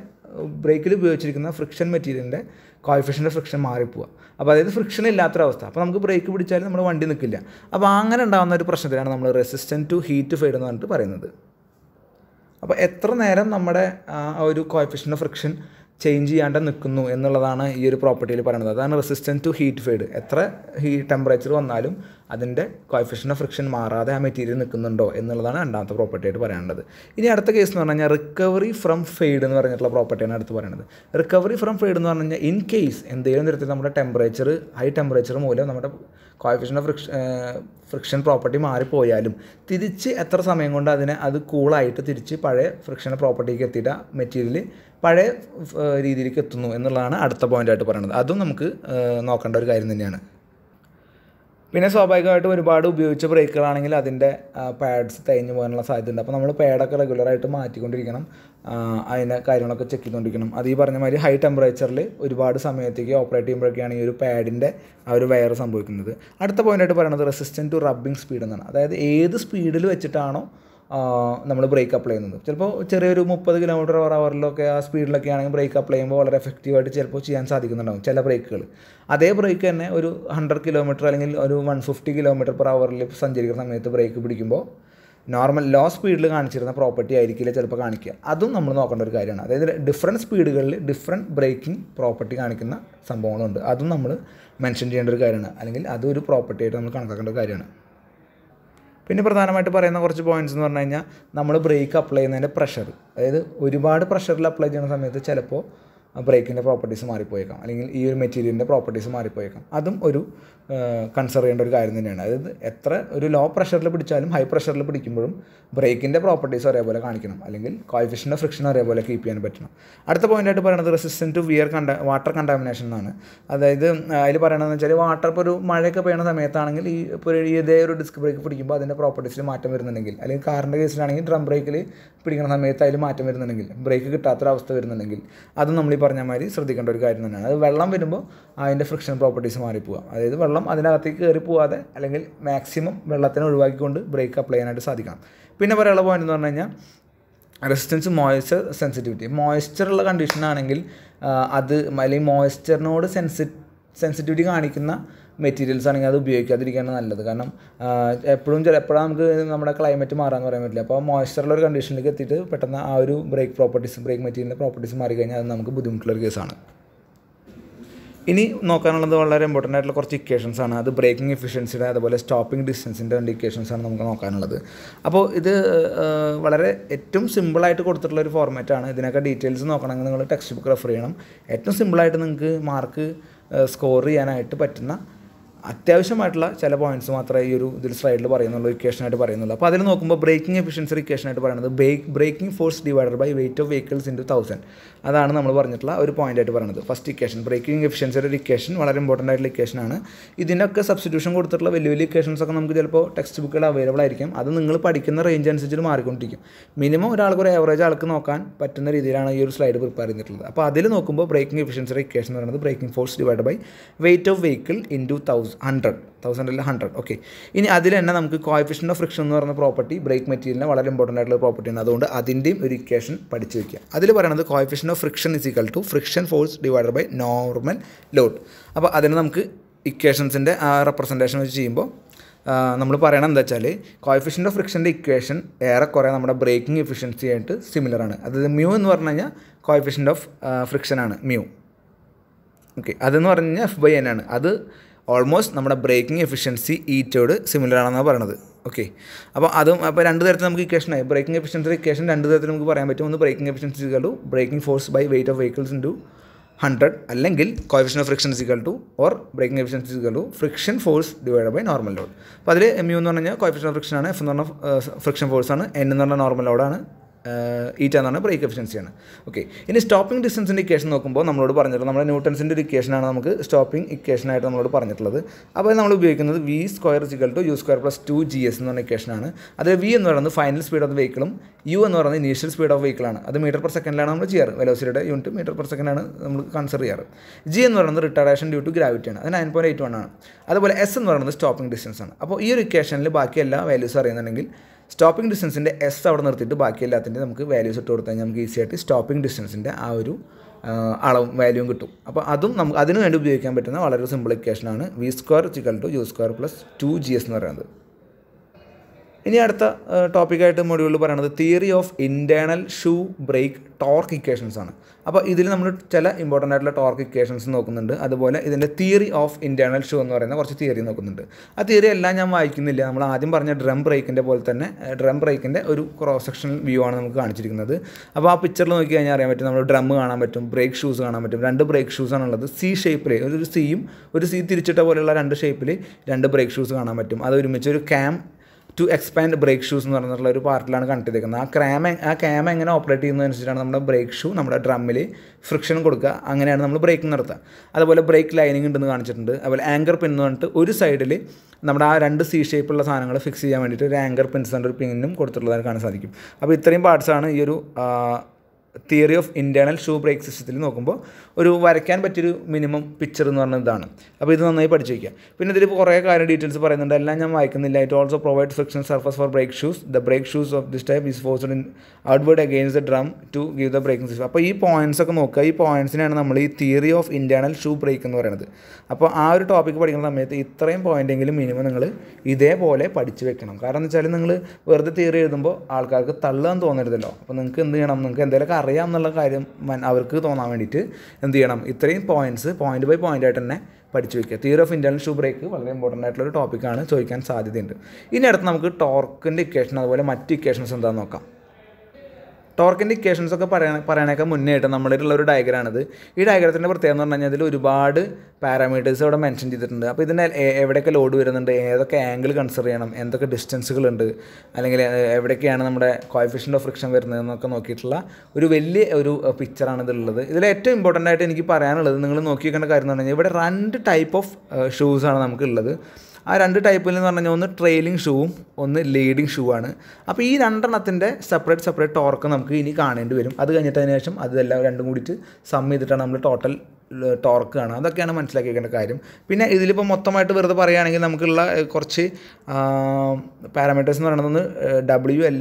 ബ്രേക്കിൽ ഉപയോഗിച്ചിരിക്കുന്ന ഫ്രിക്ഷൻ മെറ്റീരിയലിൻ്റെ കോയിഫിഷൻ്റെ ഫ്രിക്ഷൻ മാറിപ്പോവുക അപ്പോൾ അതായത് ഫ്രിക്ഷൻ ഇല്ലാത്തൊരവസ്ഥ അപ്പോൾ നമുക്ക് ബ്രേക്ക് പിടിച്ചാലും നമ്മൾ വണ്ടി നിൽക്കില്ല അപ്പോൾ അങ്ങനെ ഉണ്ടാകുന്ന ഒരു പ്രശ്നത്തിലാണ് നമ്മൾ റെസിസ്റ്റൻറ്റ് ടു ഹീറ്റ് ഫെയ്ഡ് എന്ന് പറഞ്ഞിട്ട് പറയുന്നത് അപ്പോൾ എത്ര നേരം നമ്മുടെ ആ ഒരു കോയഫിഷ്യൻ ഓഫ് ഫ്രിക്ഷൻ ചേഞ്ച് ചെയ്യാണ്ട് നിൽക്കുന്നു എന്നുള്ളതാണ് ഈ ഒരു പ്രോപ്പർട്ടിയിൽ പറയുന്നത് അതാണ് റെസിസ്റ്റൻസ് ടു ഹീറ്റ് ഫെയ്ഡ് എത്ര ഹീ ടെമ്പറേച്ചർ വന്നാലും അതിൻ്റെ കോയഫിഷ്യൻ ഓഫ് ഫ്രിക്ഷൻ മാറാതെ ആ മെറ്റീരിയൽ നിൽക്കുന്നുണ്ടോ എന്നുള്ളതാണ് രണ്ടാമത്തെ പ്രോപ്പർട്ടി ആയിട്ട് പറയാനുള്ളത് ഇനി അടുത്ത കേസ് എന്ന് പറഞ്ഞു കഴിഞ്ഞാൽ റിക്കവറി ഫ്രം ഫെയ്ഡ് എന്ന് പറഞ്ഞിട്ടുള്ള പ്രോപ്പർട്ടിയാണ് അടുത്ത് പറയുന്നത് റിക്കവറി ഫ്രം ഫെയ്ഡ് എന്ന് പറഞ്ഞു കഴിഞ്ഞാൽ ഇൻ കേസ് എന്തെങ്കിലും തരത്തിൽ നമ്മുടെ ടെമ്പറേച്ചർ ഹൈ ടെമ്പറേച്ചർ മൂലം നമ്മുടെ കോയഫിഷ്യൻ്റെ ഫ്രിക്ഷൻ ഫ്രിക്ഷൻ പ്രോപ്പർട്ടി മാറിപ്പോയാലും തിരിച്ച് എത്ര സമയം കൊണ്ട് അതിനെ അത് കൂളായിട്ട് തിരിച്ച് പഴയ ഫ്രിക്ഷൻ പ്രോപ്പർട്ടിക്ക് എത്തിയിട്ട് മെറ്റീരിയൽ പഴയ രീതിയിലേക്ക് എത്തുന്നു എന്നുള്ളതാണ് അടുത്ത പോയിൻ്റായിട്ട് പറയുന്നത് അതും നമുക്ക് നോക്കേണ്ട ഒരു കാര്യം തന്നെയാണ് പിന്നെ സ്വാഭാവികമായിട്ട് ഒരുപാട് ഉപയോഗിച്ച ബ്രേക്കുകളാണെങ്കിൽ അതിൻ്റെ പാഡ്സ് തേഞ്ഞ് പോകാനുള്ള സാധ്യതയുണ്ട് അപ്പോൾ നമ്മൾ പാഡൊക്കെ റെഗുലറായിട്ട് മാറ്റിക്കൊണ്ടിരിക്കണം അതിനെ കാര്യങ്ങളൊക്കെ ചെക്ക് ചെയ്തുകൊണ്ടിരിക്കണം അത് ഈ പറഞ്ഞ മാതിരി ഹൈ ടെമ്പറേച്ചറിൽ ഒരുപാട് സമയത്തേക്ക് ഓപ്പറേറ്റ് ചെയ്യുമ്പോഴൊക്കെയാണ് ഈ ഒരു പാഡിൻ്റെ ആ ഒരു വയർ സംഭവിക്കുന്നത് അടുത്ത പോയിൻ്റായിട്ട് പറയുന്നത് റെസിസ്റ്റൻറ്റ് ടു റബ്ബിംഗ് സ്പീഡ് എന്നാണ് അതായത് ഏത് സ്പീഡിൽ വെച്ചിട്ടാണോ നമ്മൾ ബ്രേക്ക് അപ്ലൈ ചെയ്യുന്നത് ചിലപ്പോൾ ചെറിയൊരു മുപ്പത് കിലോമീറ്റർ പെർ അവറിലൊക്കെ ആ സ്പീഡിലൊക്കെ ആണെങ്കിൽ ബ്രേക്ക് അപ്ലൈ ചെയ്യുമ്പോൾ വളരെ എഫക്റ്റീവായിട്ട് ചിലപ്പോൾ ചെയ്യാൻ സാധിക്കുന്നുണ്ടാവും ചില ബ്രേക്കുകൾ അതേ ബ്രേക്ക് തന്നെ ഒരു ഹൺഡ്രഡ് കിലോമീറ്റർ അല്ലെങ്കിൽ ഒരു വൺ ഫിഫ്റ്റി കിലോമീറ്റർ പെർ അവറിൽ സഞ്ചരിക്കുന്ന സമയത്ത് ബ്രേക്ക് പിടിക്കുമ്പോൾ നോർമൽ ലോ സ്പീഡിൽ കാണിച്ചിരുന്ന പ്രോപ്പർട്ടി ആയിരിക്കില്ല ചിലപ്പോൾ കാണിക്കുക അതും നമ്മൾ നോക്കേണ്ട ഒരു കാര്യമാണ് അതായത് ഡിഫറെൻറ്റ് സ്പീഡുകളിൽ ഡിഫറെൻറ്റ് ബ്രേക്കിംഗ് പ്രോപ്പർട്ടി കാണിക്കുന്ന സംഭവങ്ങളുണ്ട് അതും നമ്മൾ മെൻഷൻ ചെയ്യേണ്ട ഒരു കാര്യമാണ് അല്ലെങ്കിൽ അതൊരു ഒരു പ്രോപ്പർട്ടി ആയിട്ട് നമ്മൾ കണക്കാക്കേണ്ട ഒരു കാര്യമാണ് പിന്നെ പ്രധാനമായിട്ട് പറയുന്ന കുറച്ച് പോയിന്റ്സ് എന്ന് പറഞ്ഞു കഴിഞ്ഞാൽ നമ്മൾ ബ്രേക്ക് അപ്ലൈ ചെയ്യുന്നതിൻ്റെ പ്രഷർ അതായത് ഒരുപാട് പ്രഷറിൽ അപ്ലൈ ചെയ്യുന്ന സമയത്ത് ചിലപ്പോൾ ബ്രേക്കിൻ്റെ പ്രോപ്പർട്ടീസ് മാറിപ്പോയേക്കാം അല്ലെങ്കിൽ ഈ ഒരു മെറ്റീരിയലിൻ്റെ പ്രോപ്പർട്ടീസ് മാറിപ്പോയേക്കാം അതും ഒരു കൺസിഡർ ചെയ്യേണ്ട ഒരു കാര്യം തന്നെയാണ് അതായത് എത്ര ഒരു ലോ പ്രഷറിൽ പിടിച്ചാലും ഹൈ പ്രഷറിൽ പിടിക്കുമ്പോഴും ബ്രേക്കിൻ്റെ പ്രോപ്പർട്ടീസ് ഒരേപോലെ കാണിക്കണം അല്ലെങ്കിൽ കോയിഫിഷൻ്റെ ഫ്രിക്ഷൻ ഒരേപോലെ കീപ്പ് ചെയ്യാൻ പറ്റണം അടുത്ത പോയിൻ്റായിട്ട് പറയുന്നത് റെസിസ്റ്റൻ ടു വിയർ കണ്ട വാട്ടർ കണ്ടാമിനേഷൻ എന്നാണ് അതായത് അതിൽ പറയണതെന്ന് വെച്ചാൽ വാട്ടർ ഇപ്പോൾ ഒരു മഴയൊക്കെ പെയ്യുന്ന സമയത്താണെങ്കിൽ ഈ ഇപ്പോൾ ഇതേ ഒരു ഡിസ്ക് ബ്രേക്ക് പിടിക്കുമ്പോൾ അതിൻ്റെ പ്രോപ്പർട്ടീസിൽ മാറ്റം വരുന്നുണ്ടെങ്കിൽ അല്ലെങ്കിൽ കാറിൻ്റെ കേസിലാണെങ്കിൽ ഡ്രം ബ്രേക്കിൽ പിടിക്കുന്ന സമയത്ത് അതിൽ മാറ്റം വരുന്നുണ്ടെങ്കിൽ ബ്രേക്ക് കിട്ടാത്തൊരവസ്ഥ വരുന്നുണ്ടെങ്കിൽ അത് നമ്മൾ ഈ പറഞ്ഞ മാതിരി ശ്രദ്ധിക്കേണ്ട ഒരു കാര്യം തന്നെയാണ് അത് വെള്ളം വരുമ്പോൾ അതിൻ്റെ ഫ്രിക്ഷൻ പ്രോപ്പർട്ടീസ് മാറിപ്പോവുക അതായത് വെള്ളം അതിനകത്തേക്ക് കയറി പോവാതെ അല്ലെങ്കിൽ മാക്സിമം വെള്ളത്തിനെ ഒഴിവാക്കിക്കൊണ്ട് ബ്രേക്ക് അപ്ലൈ ചെയ്യാനായിട്ട് സാധിക്കണം പിന്നെ പറയാനുള്ള പോയിന്റ് എന്ന് പറഞ്ഞു കഴിഞ്ഞാൽ റെസിസ്റ്റൻസ് മോയ്സ്ചർ സെൻസിറ്റിവിറ്റി കണ്ടീഷൻ കണ്ടീഷനാണെങ്കിൽ അത് അല്ലെങ്കിൽ മോയ്സ്ചറിനോട് സെൻസി സെൻസിറ്റിവിറ്റി കാണിക്കുന്ന മെറ്റീരിയൽസ് ആണെങ്കിൽ അത് ഉപയോഗിക്കാതിരിക്കുകയാണ് നല്ലത് കാരണം എപ്പോഴും ചിലപ്പോഴാണ് നമുക്ക് നമ്മുടെ ക്ലൈമറ്റ് മാറാമെന്ന് പറയാൻ പറ്റില്ല അപ്പോൾ മോയ്സ്ചറുള്ള ഒരു കണ്ടീഷനിലേക്ക് എത്തിയിട്ട് പെട്ടെന്ന് ആ ഒരു ബ്രേക്ക് പ്രോപ്പർട്ടീസ് ബ്രേക്ക് മെറ്റീരിയലിൻ്റെ പ്രോപ്പർട്ടീസ് മാറി കഴിഞ്ഞാൽ അത് നമുക്ക് ബുദ്ധിമുട്ടുള്ള ഒരു കേസാണ് ഇനി നോക്കാനുള്ളത് വളരെ ഇമ്പോർട്ടൻ്റ് ആയിട്ടുള്ള കുറച്ച് ഇക്വേഷൻസ് ആണ് അത് ബ്രേക്കിംഗ് എഫിഷ്യൻസിയുടെ അതുപോലെ സ്റ്റോപ്പിംഗ് ഡിസ്റ്റൻസിൻ്റെ രണ്ട് ഇക്വേഷൻസ് ആണ് നമുക്ക് നോക്കാനുള്ളത് അപ്പോൾ ഇത് വളരെ ഏറ്റവും സിമ്പിളായിട്ട് കൊടുത്തിട്ടുള്ള ഒരു ഫോർമാറ്റാണ് ഇതിനൊക്കെ ഡീറ്റെയിൽസ് നോക്കണമെങ്കിൽ നിങ്ങൾ ടെക്സ്റ്റ് ബുക്ക് റെഫർ ചെയ്യണം ഏറ്റവും സിമ്പിളായിട്ട് നിങ്ങൾക്ക് മാർക്ക് സ്കോർ ചെയ്യാനായിട്ട് പറ്റുന്ന അത്യാവശ്യമായിട്ടുള്ള ചില പോയിന്റ്സ് മാത്രമേ ഈ ഒരു ഇതിൽ സ്ലൈഡിൽ പറയുന്നുള്ളൂ ഇക്വേഷനായിട്ട് പറയുന്നുള്ളൂ അപ്പോൾ അതിൽ നോക്കുമ്പോൾ ബ്രേക്കിംഗ് എഫിഷ്യൻസി ഇക്വേഷനായിട്ട് പറയുന്നത് brake braking force divided by weight of vehicles into thousand അതാണ് നമ്മൾ പറഞ്ഞിട്ടുള്ള ഒരു പോയിന്റ് ആയിട്ട് പറയുന്നത് ഫസ്റ്റ് ഇക്വേഷൻ ബ്രേക്കിംഗ് എഫിഷ്യൻസിയുടെ ഒരു ഇക്വേഷൻ വളരെ ഇമ്പോർട്ടൻ്റ് ആയിട്ടുള്ള ഇക്വേഷനാണ് ഇതിനൊക്കെ സബ്സ്റ്റിറ്റ്യൂഷൻ കൊടുത്തിട്ടുള്ള വലിയ വലിയ ഇക്വേഷൻസ് ഒക്കെ നമുക്ക് ചിലപ്പോൾ ടെക്സ്റ്റ് ബുക്കുകൾ അവൈലബിൾ ആയിരിക്കും അത് നിങ്ങൾ പഠിക്കുന്ന റേഞ്ച് അനുസരിച്ച് മാറിക്കൊണ്ടിരിക്കും മിനിമം ഒരാൾക്ക് ഒരു ആവറേജ് ആൾക്ക് നോക്കാൻ പറ്റുന്ന രീതിയിലാണ് ഈ ഒരു സ്ലൈഡ് പ്രിപ്പയർ ചെയ്തിട്ടുള്ളത് അപ്പോൾ അതിൽ നോക്കുമ്പോൾ ബ്രേക്കിംഗ് എഫിഷ്യൻസിയുടെ ഇക്വേഷൻ എന്ന് പറയുന്നത് braking force divide by weight of vehicle into thousand hundred thousand അല്ല ഹൺഡ്രഡ് ഓക്കെ ഇനി അതിൽ തന്നെ നമുക്ക് കോയഫിഷ്യൻ ഓഫ് ഫ്രിക്ഷൻ എന്ന് പറയുന്ന പ്രോപ്പർട്ടി ബ്രേക്ക് മെറ്റീരിയലിന് വളരെ ഇമ്പോർട്ടൻ്റ് ആയിട്ടുള്ള പ്രോപ്പർട്ടിയാണ് അതുകൊണ്ട് അതിൻ്റെയും ഒരു ഇക്വേഷൻ പഠിച്ചു വയ്ക്കുക അതിൽ പറയുന്നത് coefficient of friction is equal to friction force divided by normal load അപ്പോൾ അതിന് നമുക്ക് ഇക്വേഷൻസിൻ്റെ ആ റെപ്രസെൻറ്റേഷൻ വെച്ച് ചെയ്യുമ്പോൾ നമ്മൾ പറയണം എന്താ വെച്ചാൽ കോയഫിഷ്യൻ്റ് ഓഫ് ഫ്രിക്ഷൻ്റെ ഇക്വേഷൻ ഏറെക്കുറെ നമ്മുടെ ബ്രേക്കിംഗ് എഫിഷ്യൻസി ആയിട്ട് സിമിലർ ആണ് അതായത് മ്യൂ എന്ന് പറഞ്ഞു കഴിഞ്ഞാൽ കോയഫിഷ്യൻ്റ് ഓഫ് ഫ്രിക്ഷൻ ആണ് മ്യൂ ഓക്കെ അതെന്ന് പറഞ്ഞു കഴിഞ്ഞാൽ എഫ് ബൈ എൻ ആണ് അത് ഓൾമോസ്റ്റ് നമ്മുടെ ബ്രേക്കിംഗ് എഫിഷ്യൻസി ഈറ്റോട് സിമിലർ ആണെന്നാണ് പറയണത് ഓക്കെ അപ്പോൾ അതും അപ്പോൾ രണ്ട് തരത്തിൽ നമുക്ക് ഇക്വേഷനായി ബ്രേക്കിംഗ് എഫിഷ്യൻസി ഇക്വേഷൻ രണ്ട് തരത്തിൽ നമുക്ക് പറയാൻ പറ്റും ഒന്ന് braking efficiency to braking force by weight of vehicles into hundred അല്ലെങ്കിൽ coefficient of friction is equal to or braking efficiency is equal to friction force divide by normal load അപ്പോൾ അതിൽ M U എന്ന് പറഞ്ഞാൽ കോഫിഷൻ ഓഫ് ഫ്രിക്ഷൻ ആണ് F എന്ന് പറഞ്ഞാൽ friction uh, force ആണ് N എന്ന് പറഞ്ഞാൽ നോർമൽ ലോഡാണ് ഈറ്റ എന്നാണ് ബ്രേക്ക് എഫിഷ്യൻസിയാണ് ഓക്കെ ഇനി സ്റ്റോപ്പിംഗ് ഡിസ്റ്റൻസിൻ്റെ ഇക്വേഷൻ നോക്കുമ്പോൾ നമ്മളോട് പറഞ്ഞിട്ടുള്ളത് നമ്മുടെ ന്യൂട്ടൻസിൻ്റെ ഒരു ഇക്വേഷനാണ് നമുക്ക് സ്റ്റോപ്പിംഗ് ഇക്വേഷനായിട്ട് നമ്മളോട് പറഞ്ഞിട്ടുള്ളത് അപ്പോൾ നമ്മൾ ഉപയോഗിക്കുന്നത് V square is equal to U square plus two G S എന്ന് പറഞ്ഞ ഇക്വേഷനാണ് അത് വി എന്ന് പറയുന്നത് ഫൈനൽ സ്പീഡ് ഓഫ് വെഹിക്കിളും യു എന്ന് പറയുന്നത് ഇനീഷ്യൽ സ്പീഡ് ഓഫ് വെഹിക്കിളാണ് അത് മീറ്റർ പെർ സെക്കൻഡിലാണ് നമ്മൾ ചെയ്യാറ് വെലോസിറ്റിയുടെ യൂണിറ്റ് മീറ്റർ പെർ സെക്കൻഡാണ് നമ്മൾ കൺസിഡർ ചെയ്യാറ് ജി എന്ന് പറയുന്നത് റിട്ടർഡേഷൻ ഡ്യൂ ടു ഗ്രാവിറ്റിയാണ് അത് നയൻ പോയിൻറ്റ് എയ്റ്റ് വൺ ആണ് അതുപോലെ എസ് എന്ന് പറയുന്നത് സ്റ്റോപ്പിംഗ് ഡിസ്റ്റൻസ് ആണ് അപ്പോൾ ഈ ഒരു ഇക്വേഷനിൽ ബാക്കി എല്ലാ വാല്യൂസ് അറിയുന്നുണ്ടെങ്കിൽ സ്റ്റോപ്പിംഗ് ഡിസ്റ്റൻസിൻ്റെ എസ് അവിടെ നിർത്തിയിട്ട് ബാക്കി എല്ലാത്തിൻ്റെ നമുക്ക് വാല്യൂസ് ഇട്ട് കൊടുത്താൽ നമുക്ക് ഈസി ആയിട്ട് സ്റ്റോപ്പിംഗ് ഡിസ്റ്റൻസിൻ്റെ ആ ഒരു അളവും വാല്യൂവും കിട്ടും അപ്പോൾ അതും നമുക്ക് അതിനു വേണ്ടി ഉപയോഗിക്കാൻ പറ്റുന്ന വളരെ സിമ്പിൾ ഇക്വേഷനാണ് V square is equal to U square plus two G S എന്ന് പറയുന്നത് ഇനി അടുത്ത ടോപ്പിക്കായിട്ട് മൊഡ്യൂളിൽ പറയുന്നത് theory of internal shoe brake torque equations ആണ് അപ്പോൾ ഇതിൽ നമ്മൾ ചില ഇമ്പോർട്ടൻ്റ് ആയിട്ടുള്ള ടോർക്ക് ഇക്വേഷൻസ് നോക്കുന്നുണ്ട് അതുപോലെ ഇതിൻ്റെ തിയറി ഓഫ് ഇൻറ്റേർണൽ ഷൂ എന്ന് പറയുന്ന കുറച്ച് തിയറി നോക്കുന്നുണ്ട് ആ തിയറി എല്ലാം ഞാൻ വായിക്കുന്നില്ല നമ്മൾ ആദ്യം പറഞ്ഞ ഡ്രം ബ്രേക്കിൻ്റെ പോലെ തന്നെ ഡ്രം ബ്രേക്കിൻ്റെ ഒരു ക്രോസ് സെക്ഷണൽ വ്യൂ ആണ് നമുക്ക് കാണിച്ചിരിക്കുന്നത് അപ്പോൾ ആ പിക്ചറിൽ നോക്കി കഴിഞ്ഞാൽ അറിയാൻ പറ്റും നമ്മൾ ഡ്രം കാണാൻ പറ്റും ബ്രേക്ക് ഷൂസ് കാണാൻ പറ്റും രണ്ട് ബ്രേക്ക് ഷൂസ് ആണുള്ളത് സി ഷേപ്പിൽ ഒരു സിയും ഒരു സി തിരിച്ചിട്ട പോലെയുള്ള രണ്ട് ഷേപ്പിൽ രണ്ട് ബ്രേക്ക് ഷൂസ് കാണാൻ പറ്റും അത് ഒരുമിച്ച് ഒരു cam to expand brake shoes എന്ന് പറഞ്ഞിട്ടുള്ള ഒരു പാർട്ടിലാണ് കണക്ട് ചെയ്തേക്കുന്നത് ആ ക്രാം ആ ക്യാം എങ്ങനെ ഓപ്പറേറ്റ് അനുസരിച്ചാണ് നമ്മുടെ ബ്രേക്ക് ഷൂ നമ്മുടെ ഡ്രമ്മിൽ ഫ്രിക്ഷൻ കൊടുക്കുക അങ്ങനെയാണ് നമ്മൾ ബ്രേക്ക് നടത്തുക അതുപോലെ ബ്രേക്ക് ലൈനിങ് ഉണ്ടെന്ന് കാണിച്ചിട്ടുണ്ട് അതുപോലെ ആങ്കർ പിൻ എന്ന് പറഞ്ഞിട്ട് ഒരു സൈഡിൽ നമ്മുടെ ആ രണ്ട് സി ഷേപ്പുള്ള സാധനങ്ങൾ ഫിക്സ് ചെയ്യാൻ വേണ്ടിയിട്ട് ഒരു ആങ്കർ പിൻസ് ഒരു പിന്നും കൊടുത്തിട്ടുള്ളതായി കാണാൻ സാധിക്കും അപ്പോൾ ഇത്രയും പാർട്സാണ് ഈ ഒരു theory of internal shoe brake സിസ്റ്റത്തിൽ നോക്കുമ്പോൾ ഒരു വരയ്ക്കാൻ പറ്റിയൊരു മിനിമം പിക്ചർ എന്ന് പറഞ്ഞ ഇതാണ് അപ്പോൾ ഇത് നന്നായി പഠിച്ചു വയ്ക്കാം പിന്നെ ഇതിൽ കുറേ കാര്യം ഡീറ്റെയിൽസ് പറയുന്നുണ്ട് എല്ലാം ഞാൻ വായിക്കുന്നില്ല it also provide friction surface for brake shoes the brake shoes of this type is forced in outward against the drum to give the braking system അപ്പോൾ ഈ പോയിന്റ്സ് ഒക്കെ നോക്കുക ഈ പോയിന്റ്സിനാണ് നമ്മൾ ഈ theory of internal shoe brake എന്ന് പറയുന്നത് അപ്പോൾ ആ ഒരു ടോപ്പിക്ക് പഠിക്കുന്ന സമയത്ത് ഇത്രയും എങ്കിലും മിനിമം നിങ്ങൾ ഇതേപോലെ പഠിച്ചു വെക്കണം കാരണം എന്ന് വെച്ചാൽ നിങ്ങൾ വെറുതെ തിയറി എഴുതുമ്പോൾ ആൾക്കാർക്ക് തള്ളാൻ തോന്നരുതല്ലോ അപ്പോൾ നിങ്ങൾക്ക് എന്ത് ചെയ്യണം നിങ്ങൾക്ക് എന്തെങ്കിലുമൊക്കെ അറിയാം എന്നുള്ള കാര്യം അവർക്ക് തോന്നാൻ വേണ്ടിയിട്ട് എന്ത് ചെയ്യണം ഇത്രയും പോയിന്റ്സ് പോയിന്റ് ബൈ പോയിന്റ് ആയിട്ട് തന്നെ പഠിച്ചു വയ്ക്കുക theory of internal shoe brake വളരെ ഇമ്പോർട്ടൻ്റ് ആയിട്ടുള്ള ഒരു ടോപ്പിക്കാണ് ചോദിക്കാൻ സാധ്യതയുണ്ട് ഇനി അടുത്ത് നമുക്ക് ടോർക്കിൻ്റെ ഇക്വേഷൻ അതുപോലെ മറ്റ് ഇക്വേഷൻസ് എന്താണെന്ന് നോക്കാം ടോർക്ക് ഇൻഡിക്കേഷൻസ് ഒക്കെ പറയണ പറയണേക്കാൾ മുന്നേ നമ്മളിലുള്ള ഒരു ഡയഗ്രാണിത് ഈ ഡയഗ്രത്തിൻ്റെ പ്രത്യേകത എന്ന് പറഞ്ഞു കഴിഞ്ഞാൽ അതിൽ ഒരുപാട് പാരാമീറ്റേഴ്സ് അവിടെ മെൻഷൻ ചെയ്തിട്ടുണ്ട് അപ്പോൾ ഇതിൻ്റെ എവിടെയൊക്കെ ലോഡ് വരുന്നുണ്ട് ഏതൊക്കെ ആംഗിൾ കൺസിഡർ ചെയ്യണം എന്തൊക്കെ ഡിസ്റ്റൻസുകളുണ്ട് അല്ലെങ്കിൽ എവിടെയൊക്കെയാണ് നമ്മുടെ കോയഫിഷ്യൻ്റ് ഓഫ് ഫ്രിക്ഷൻ വരുന്നത് എന്നൊക്കെ നോക്കിയിട്ടുള്ള ഒരു വലിയ ഒരു പിക്ചറാണ് ഇതിലുള്ളത് ഇതിൽ ഏറ്റവും ഇമ്പോർട്ടൻ്റ് ആയിട്ട് എനിക്ക് പറയാനുള്ളത് നിങ്ങൾ നോക്കിയിരിക്കേണ്ട കാര്യം എന്ന് പറഞ്ഞു കഴിഞ്ഞാൽ ഇവിടെ രണ്ട് ടൈപ്പ് ഓഫ് ഷൂസാണ് നമുക്കുള്ളത് ആ രണ്ട് ടൈപ്പിൽ എന്ന് പറഞ്ഞു ഒന്ന് ട്രെയിലിംഗ് ഷൂവും ഒന്ന് ലീഡിങ് ഷൂ ആണ് അപ്പോൾ ഈ രണ്ടെണ്ണത്തിൻ്റെ സെപ്പറേറ്റ് സെപ്പറേറ്റ് ടോർക്ക് നമുക്ക് ഇനി കാണേണ്ടി വരും അത് കഴിഞ്ഞിട്ട് ശേഷം അതെല്ലാം രണ്ടും കൂടിയിട്ട് സം ചെയ്തിട്ടാണ് നമ്മൾ ടോട്ടൽ ടോർക്ക് ടോർക്കാണ് അതൊക്കെയാണ് മനസ്സിലാക്കി കാര്യം പിന്നെ ഇതിലിപ്പോൾ മൊത്തമായിട്ട് വെറുതെ പറയുകയാണെങ്കിൽ നമുക്കുള്ള കുറച്ച് പാരാമീറ്റേഴ്സ് എന്ന് പറയുന്നത് ഡബ്ല്യു എൽ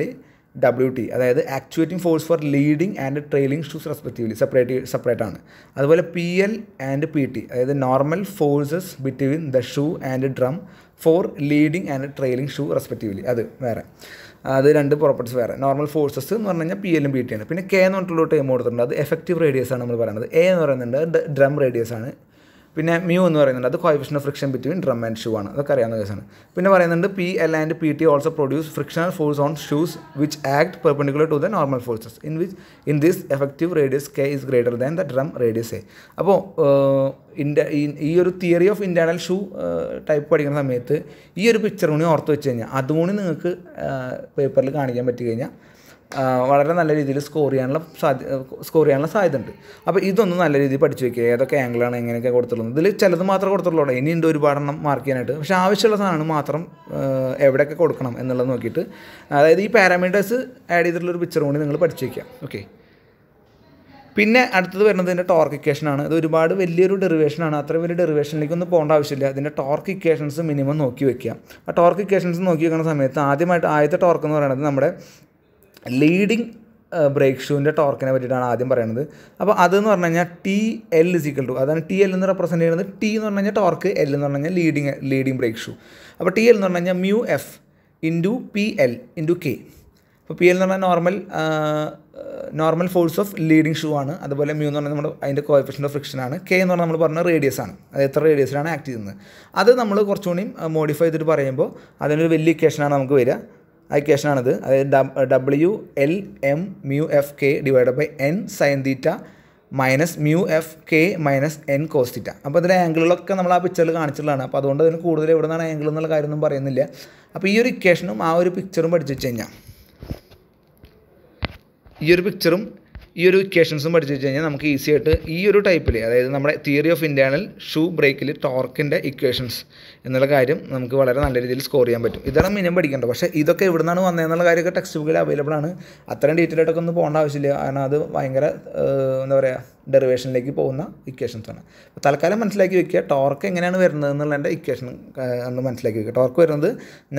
ഡബ്ല്യു ടി അതായത് actuating force for leading and trailing shoes respectively separate separate ആണ് അതുപോലെ P L and P T അതായത് normal forces between the shoe and drum for leading and trailing shoe respectively അത് വേറെ അത് രണ്ട് properties വേറെ normal forces എന്ന് പറഞ്ഞു കഴിഞ്ഞാൽ പി എല്ലും പി ടി ആണ് പിന്നെ കെ എന്ന് പറഞ്ഞിട്ടുള്ള ടൈം കൊടുത്തിട്ടുണ്ട് അത് എഫക്റ്റീവ് റേഡിയസ് ആണ് നമ്മൾ പറയുന്നത് എ എന്ന് പറയുന്നുണ്ട് ഡ്രം റേഡിയസ് ആണ് പിന്നെ മ്യൂ എന്ന് പറയുന്നുണ്ട് അത് coefficient of friction between drum and shoe ആണ് അതൊക്കെ അറിയാവുന്ന കേസാണ് പിന്നെ പറയുന്നുണ്ട് P L and P T also produce frictional force on shoes which act perpendicular to the normal forces in which in this effective radius K is greater than the drum radius A അപ്പോൾ ഇൻഡ ഈ ഒരു theory of internal shoe type പഠിക്കുന്ന സമയത്ത് ഈ ഒരു picture കൂടി ഓർത്ത് വെച്ച് കഴിഞ്ഞാൽ അതുകൂടി നിങ്ങൾക്ക് പേപ്പറിൽ കാണിക്കാൻ പറ്റി കഴിഞ്ഞാൽ വളരെ നല്ല രീതിയിൽ സ്കോർ ചെയ്യാനുള്ള സാധ്യ സ്കോർ ചെയ്യാനുള്ള സാധ്യത ഉണ്ട് അപ്പോൾ ഇതൊന്നും നല്ല രീതിയിൽ പഠിച്ചു വയ്ക്കുക ഏതൊക്കെ ആംഗിളാണ് എങ്ങനെയൊക്കെ കൊടുത്തുള്ളത് ഇതിൽ ചിലത് മാത്രമേ കൊടുത്തുള്ളൂ ഉണ്ട് ഒരുപാടെണ്ണം മാർക്ക് ചെയ്യാനായിട്ട് പക്ഷേ ആവശ്യമുള്ള സാധനമാണ് മാത്രം എവിടെയൊക്കെ കൊടുക്കണം എന്നുള്ളത് നോക്കിയിട്ട് അതായത് ഈ പാരാമീറ്റേഴ്സ് ആഡ് ചെയ്തിട്ടുള്ളൊരു പിക്ചർ കൂടി നിങ്ങൾ പഠിച്ചു വയ്ക്കുക ഓക്കെ പിന്നെ അടുത്തത് വരുന്നത് ഇതിൻ്റെ ടോർക്ക് ഇക്വേഷനാണ് ഇത് ഒരുപാട് വലിയൊരു ഡെറിവേഷനാണ് അത്ര വലിയ ഡെറിവേഷനിലേക്ക് ഒന്നും പോകേണ്ട ആവശ്യമില്ല അതിൻ്റെ ടോർക്ക് ഇക്വേഷൻസ് മിനിമം നോക്കി വെക്കുക ആ ടോർക്ക് ഇക്വേഷൻസ് നോക്കി വെക്കുന്ന സമയത്ത് ആദ്യമായിട്ട് ആദ്യത്തെ ടോർക്ക് എന്ന് പറയുന്നത് നമ്മുടെ ലീഡിങ് ബ്രേക്ക് ഷൂവിൻ്റെ ടോർക്കിനെ പറ്റിയിട്ടാണ് ആദ്യം പറയുന്നത് അപ്പോൾ അതെന്ന് പറഞ്ഞു കഴിഞ്ഞാൽ ടി എൽ ഈക്വൽ ടു അതാണ് ടി എൽ എന്ന് റെപ്രസെൻ്റ് ചെയ്യുന്നത് ടി എന്ന് പറഞ്ഞു കഴിഞ്ഞാൽ ടോർക്ക് എൽ എന്ന് പറഞ്ഞു കഴിഞ്ഞാൽ ലീഡിങ് ലീഡിങ് ബ്രേക്ക് ഷൂ അപ്പോൾ ടി എൽ എന്ന് പറഞ്ഞു കഴിഞ്ഞാൽ mu F into P L into K അപ്പോൾ പി എൽ എന്ന് പറഞ്ഞാൽ normal normal force of leading shoe ആണ് അതുപോലെ മ്യൂ എന്ന് പറഞ്ഞാൽ നമ്മുടെ അതിൻ്റെ കോയഫിഷ്യൻ്റ് ഓഫ് ഫ്രിക്ഷൻ ആണ് കെ എന്ന് പറഞ്ഞാൽ നമ്മൾ പറഞ്ഞ റേഡിയസ് ആണ് അത് എത്ര റേഡിയസിലാണ് ആക്ട് ചെയ്യുന്നത് അത് നമ്മൾ കുറച്ചുകൂടി മോഡിഫൈ ചെയ്തിട്ട് പറയുമ്പോൾ അതിനൊരു വലിയ ഇക്വേഷനാണ് നമുക്ക് വരിക അയക്കേഷനാണിത് അതായത് W L M mu F K divide by N sine theta minus mu F K minus N theta അപ്പോൾ ഇതിൻ്റെ ആംഗിളുകളൊക്കെ നമ്മൾ ആ പിക്ചറിൽ കാണിച്ചിട്ടുള്ളതാണ് അപ്പോൾ അതുകൊണ്ട് അതിന് കൂടുതൽ എവിടെ നിന്നാണ് ആംഗിൾ എന്നുള്ള കാര്യമൊന്നും പറയുന്നില്ല അപ്പോൾ ഈ ഒരു ഇക്വേഷനും ആ ഒരു പിക്ചറും പഠിച്ചു വെച്ച് കഴിഞ്ഞാൽ ഈ ഒരു പിക്ചറും ഈ ഒരു ഇക്വേഷൻസും പഠിച്ചു വെച്ച് കഴിഞ്ഞാൽ നമുക്ക് ഈസി ആയിട്ട് ഈ ഒരു ടൈപ്പിൽ അതായത് നമ്മുടെ തിയറി ഓഫ് ഇൻറ്റേണൽ ഷൂ ബ്രേക്കിൽ ടോർക്കിൻ്റെ ഇക്വേഷൻസ് എന്നുള്ള കാര്യം നമുക്ക് വളരെ നല്ല രീതിയിൽ സ്കോർ ചെയ്യാൻ പറ്റും ഇതാണ് മിനിമം പഠിക്കേണ്ടത് പക്ഷേ ഇതൊക്കെ ഇവിടെ നിന്നാണ് വന്നതെന്നുള്ള കാര്യമൊക്കെ ടെക്സ്റ്റ് ബുക്കിൽ അവൈലബിൾ ആണ് അത്രയും ഡീറ്റെയിൽ ആയിട്ടൊക്കെ ഒന്നും പോകേണ്ട ആവശ്യമില്ല കാരണം അത് ഭയങ്കര എന്താ പറയുക ഡെറിവേഷനിലേക്ക് പോകുന്ന ആണ് അപ്പോൾ തൽക്കാലം മനസ്സിലാക്കി വെക്കുക ടോർക്ക് എങ്ങനെയാണ് വരുന്നത് എന്നുള്ളതിൻ്റെ ഇക്വേഷൻ ഒന്ന് മനസ്സിലാക്കി വെക്കുക ടോർക്ക് വരുന്നത്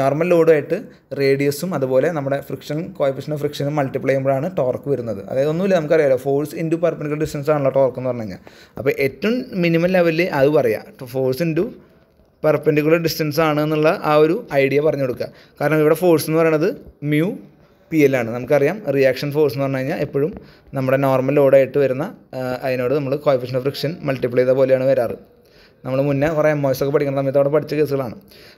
നോർമൽ ലോഡുമായിട്ട് റേഡിയസും അതുപോലെ നമ്മുടെ ഫ്രിക്ഷൻ കോയപ്പിഷനും ഫ്രിക്ഷനും മൾട്ടിപ്ലൈ ചെയ്യുമ്പോഴാണ് ടോർക്ക് വരുന്നത് അതായത് ഒന്നുമില്ല നമുക്കറിയാലോ ഫോഴ്സ് ഇൻറ്റു പെർപ്പൻഡിക്കുലർ ഡിസ്റ്റൻസ് ആണല്ലോ ടോർക്ക് എന്ന് പറഞ്ഞു കഴിഞ്ഞാൽ അപ്പോൾ ഏറ്റവും മിനിമം ലെവലിൽ അത് പറയാം ഫോഴ്സ് ഇൻറ്റു പെർപ്പൻഡിക്കുലർ ഡിസ്റ്റൻസ് ആണ് എന്നുള്ള ആ ഒരു ഐഡിയ പറഞ്ഞു കൊടുക്കുക കാരണം ഇവിടെ ഫോഴ്സ് എന്ന് പറയുന്നത് മ്യൂ പി എൽ ആണ് നമുക്കറിയാം റിയാക്ഷൻ ഫോഴ്സ് എന്ന് പറഞ്ഞു കഴിഞ്ഞാൽ എപ്പോഴും നമ്മുടെ നോർമൽ ലോഡായിട്ട് വരുന്ന അതിനോട് നമ്മൾ കോയഫിഷൻ ഓഫ് ഫ്രിക്ഷൻ മൾട്ടിപ്ലൈ ചെയ്ത പോലെയാണ് വരാറ് നമ്മൾ മുന്നേ കുറേ എം ഒക്കെ പഠിക്കുന്ന സമയത്ത് അവിടെ പഠിച്ച കേസുകളാണ്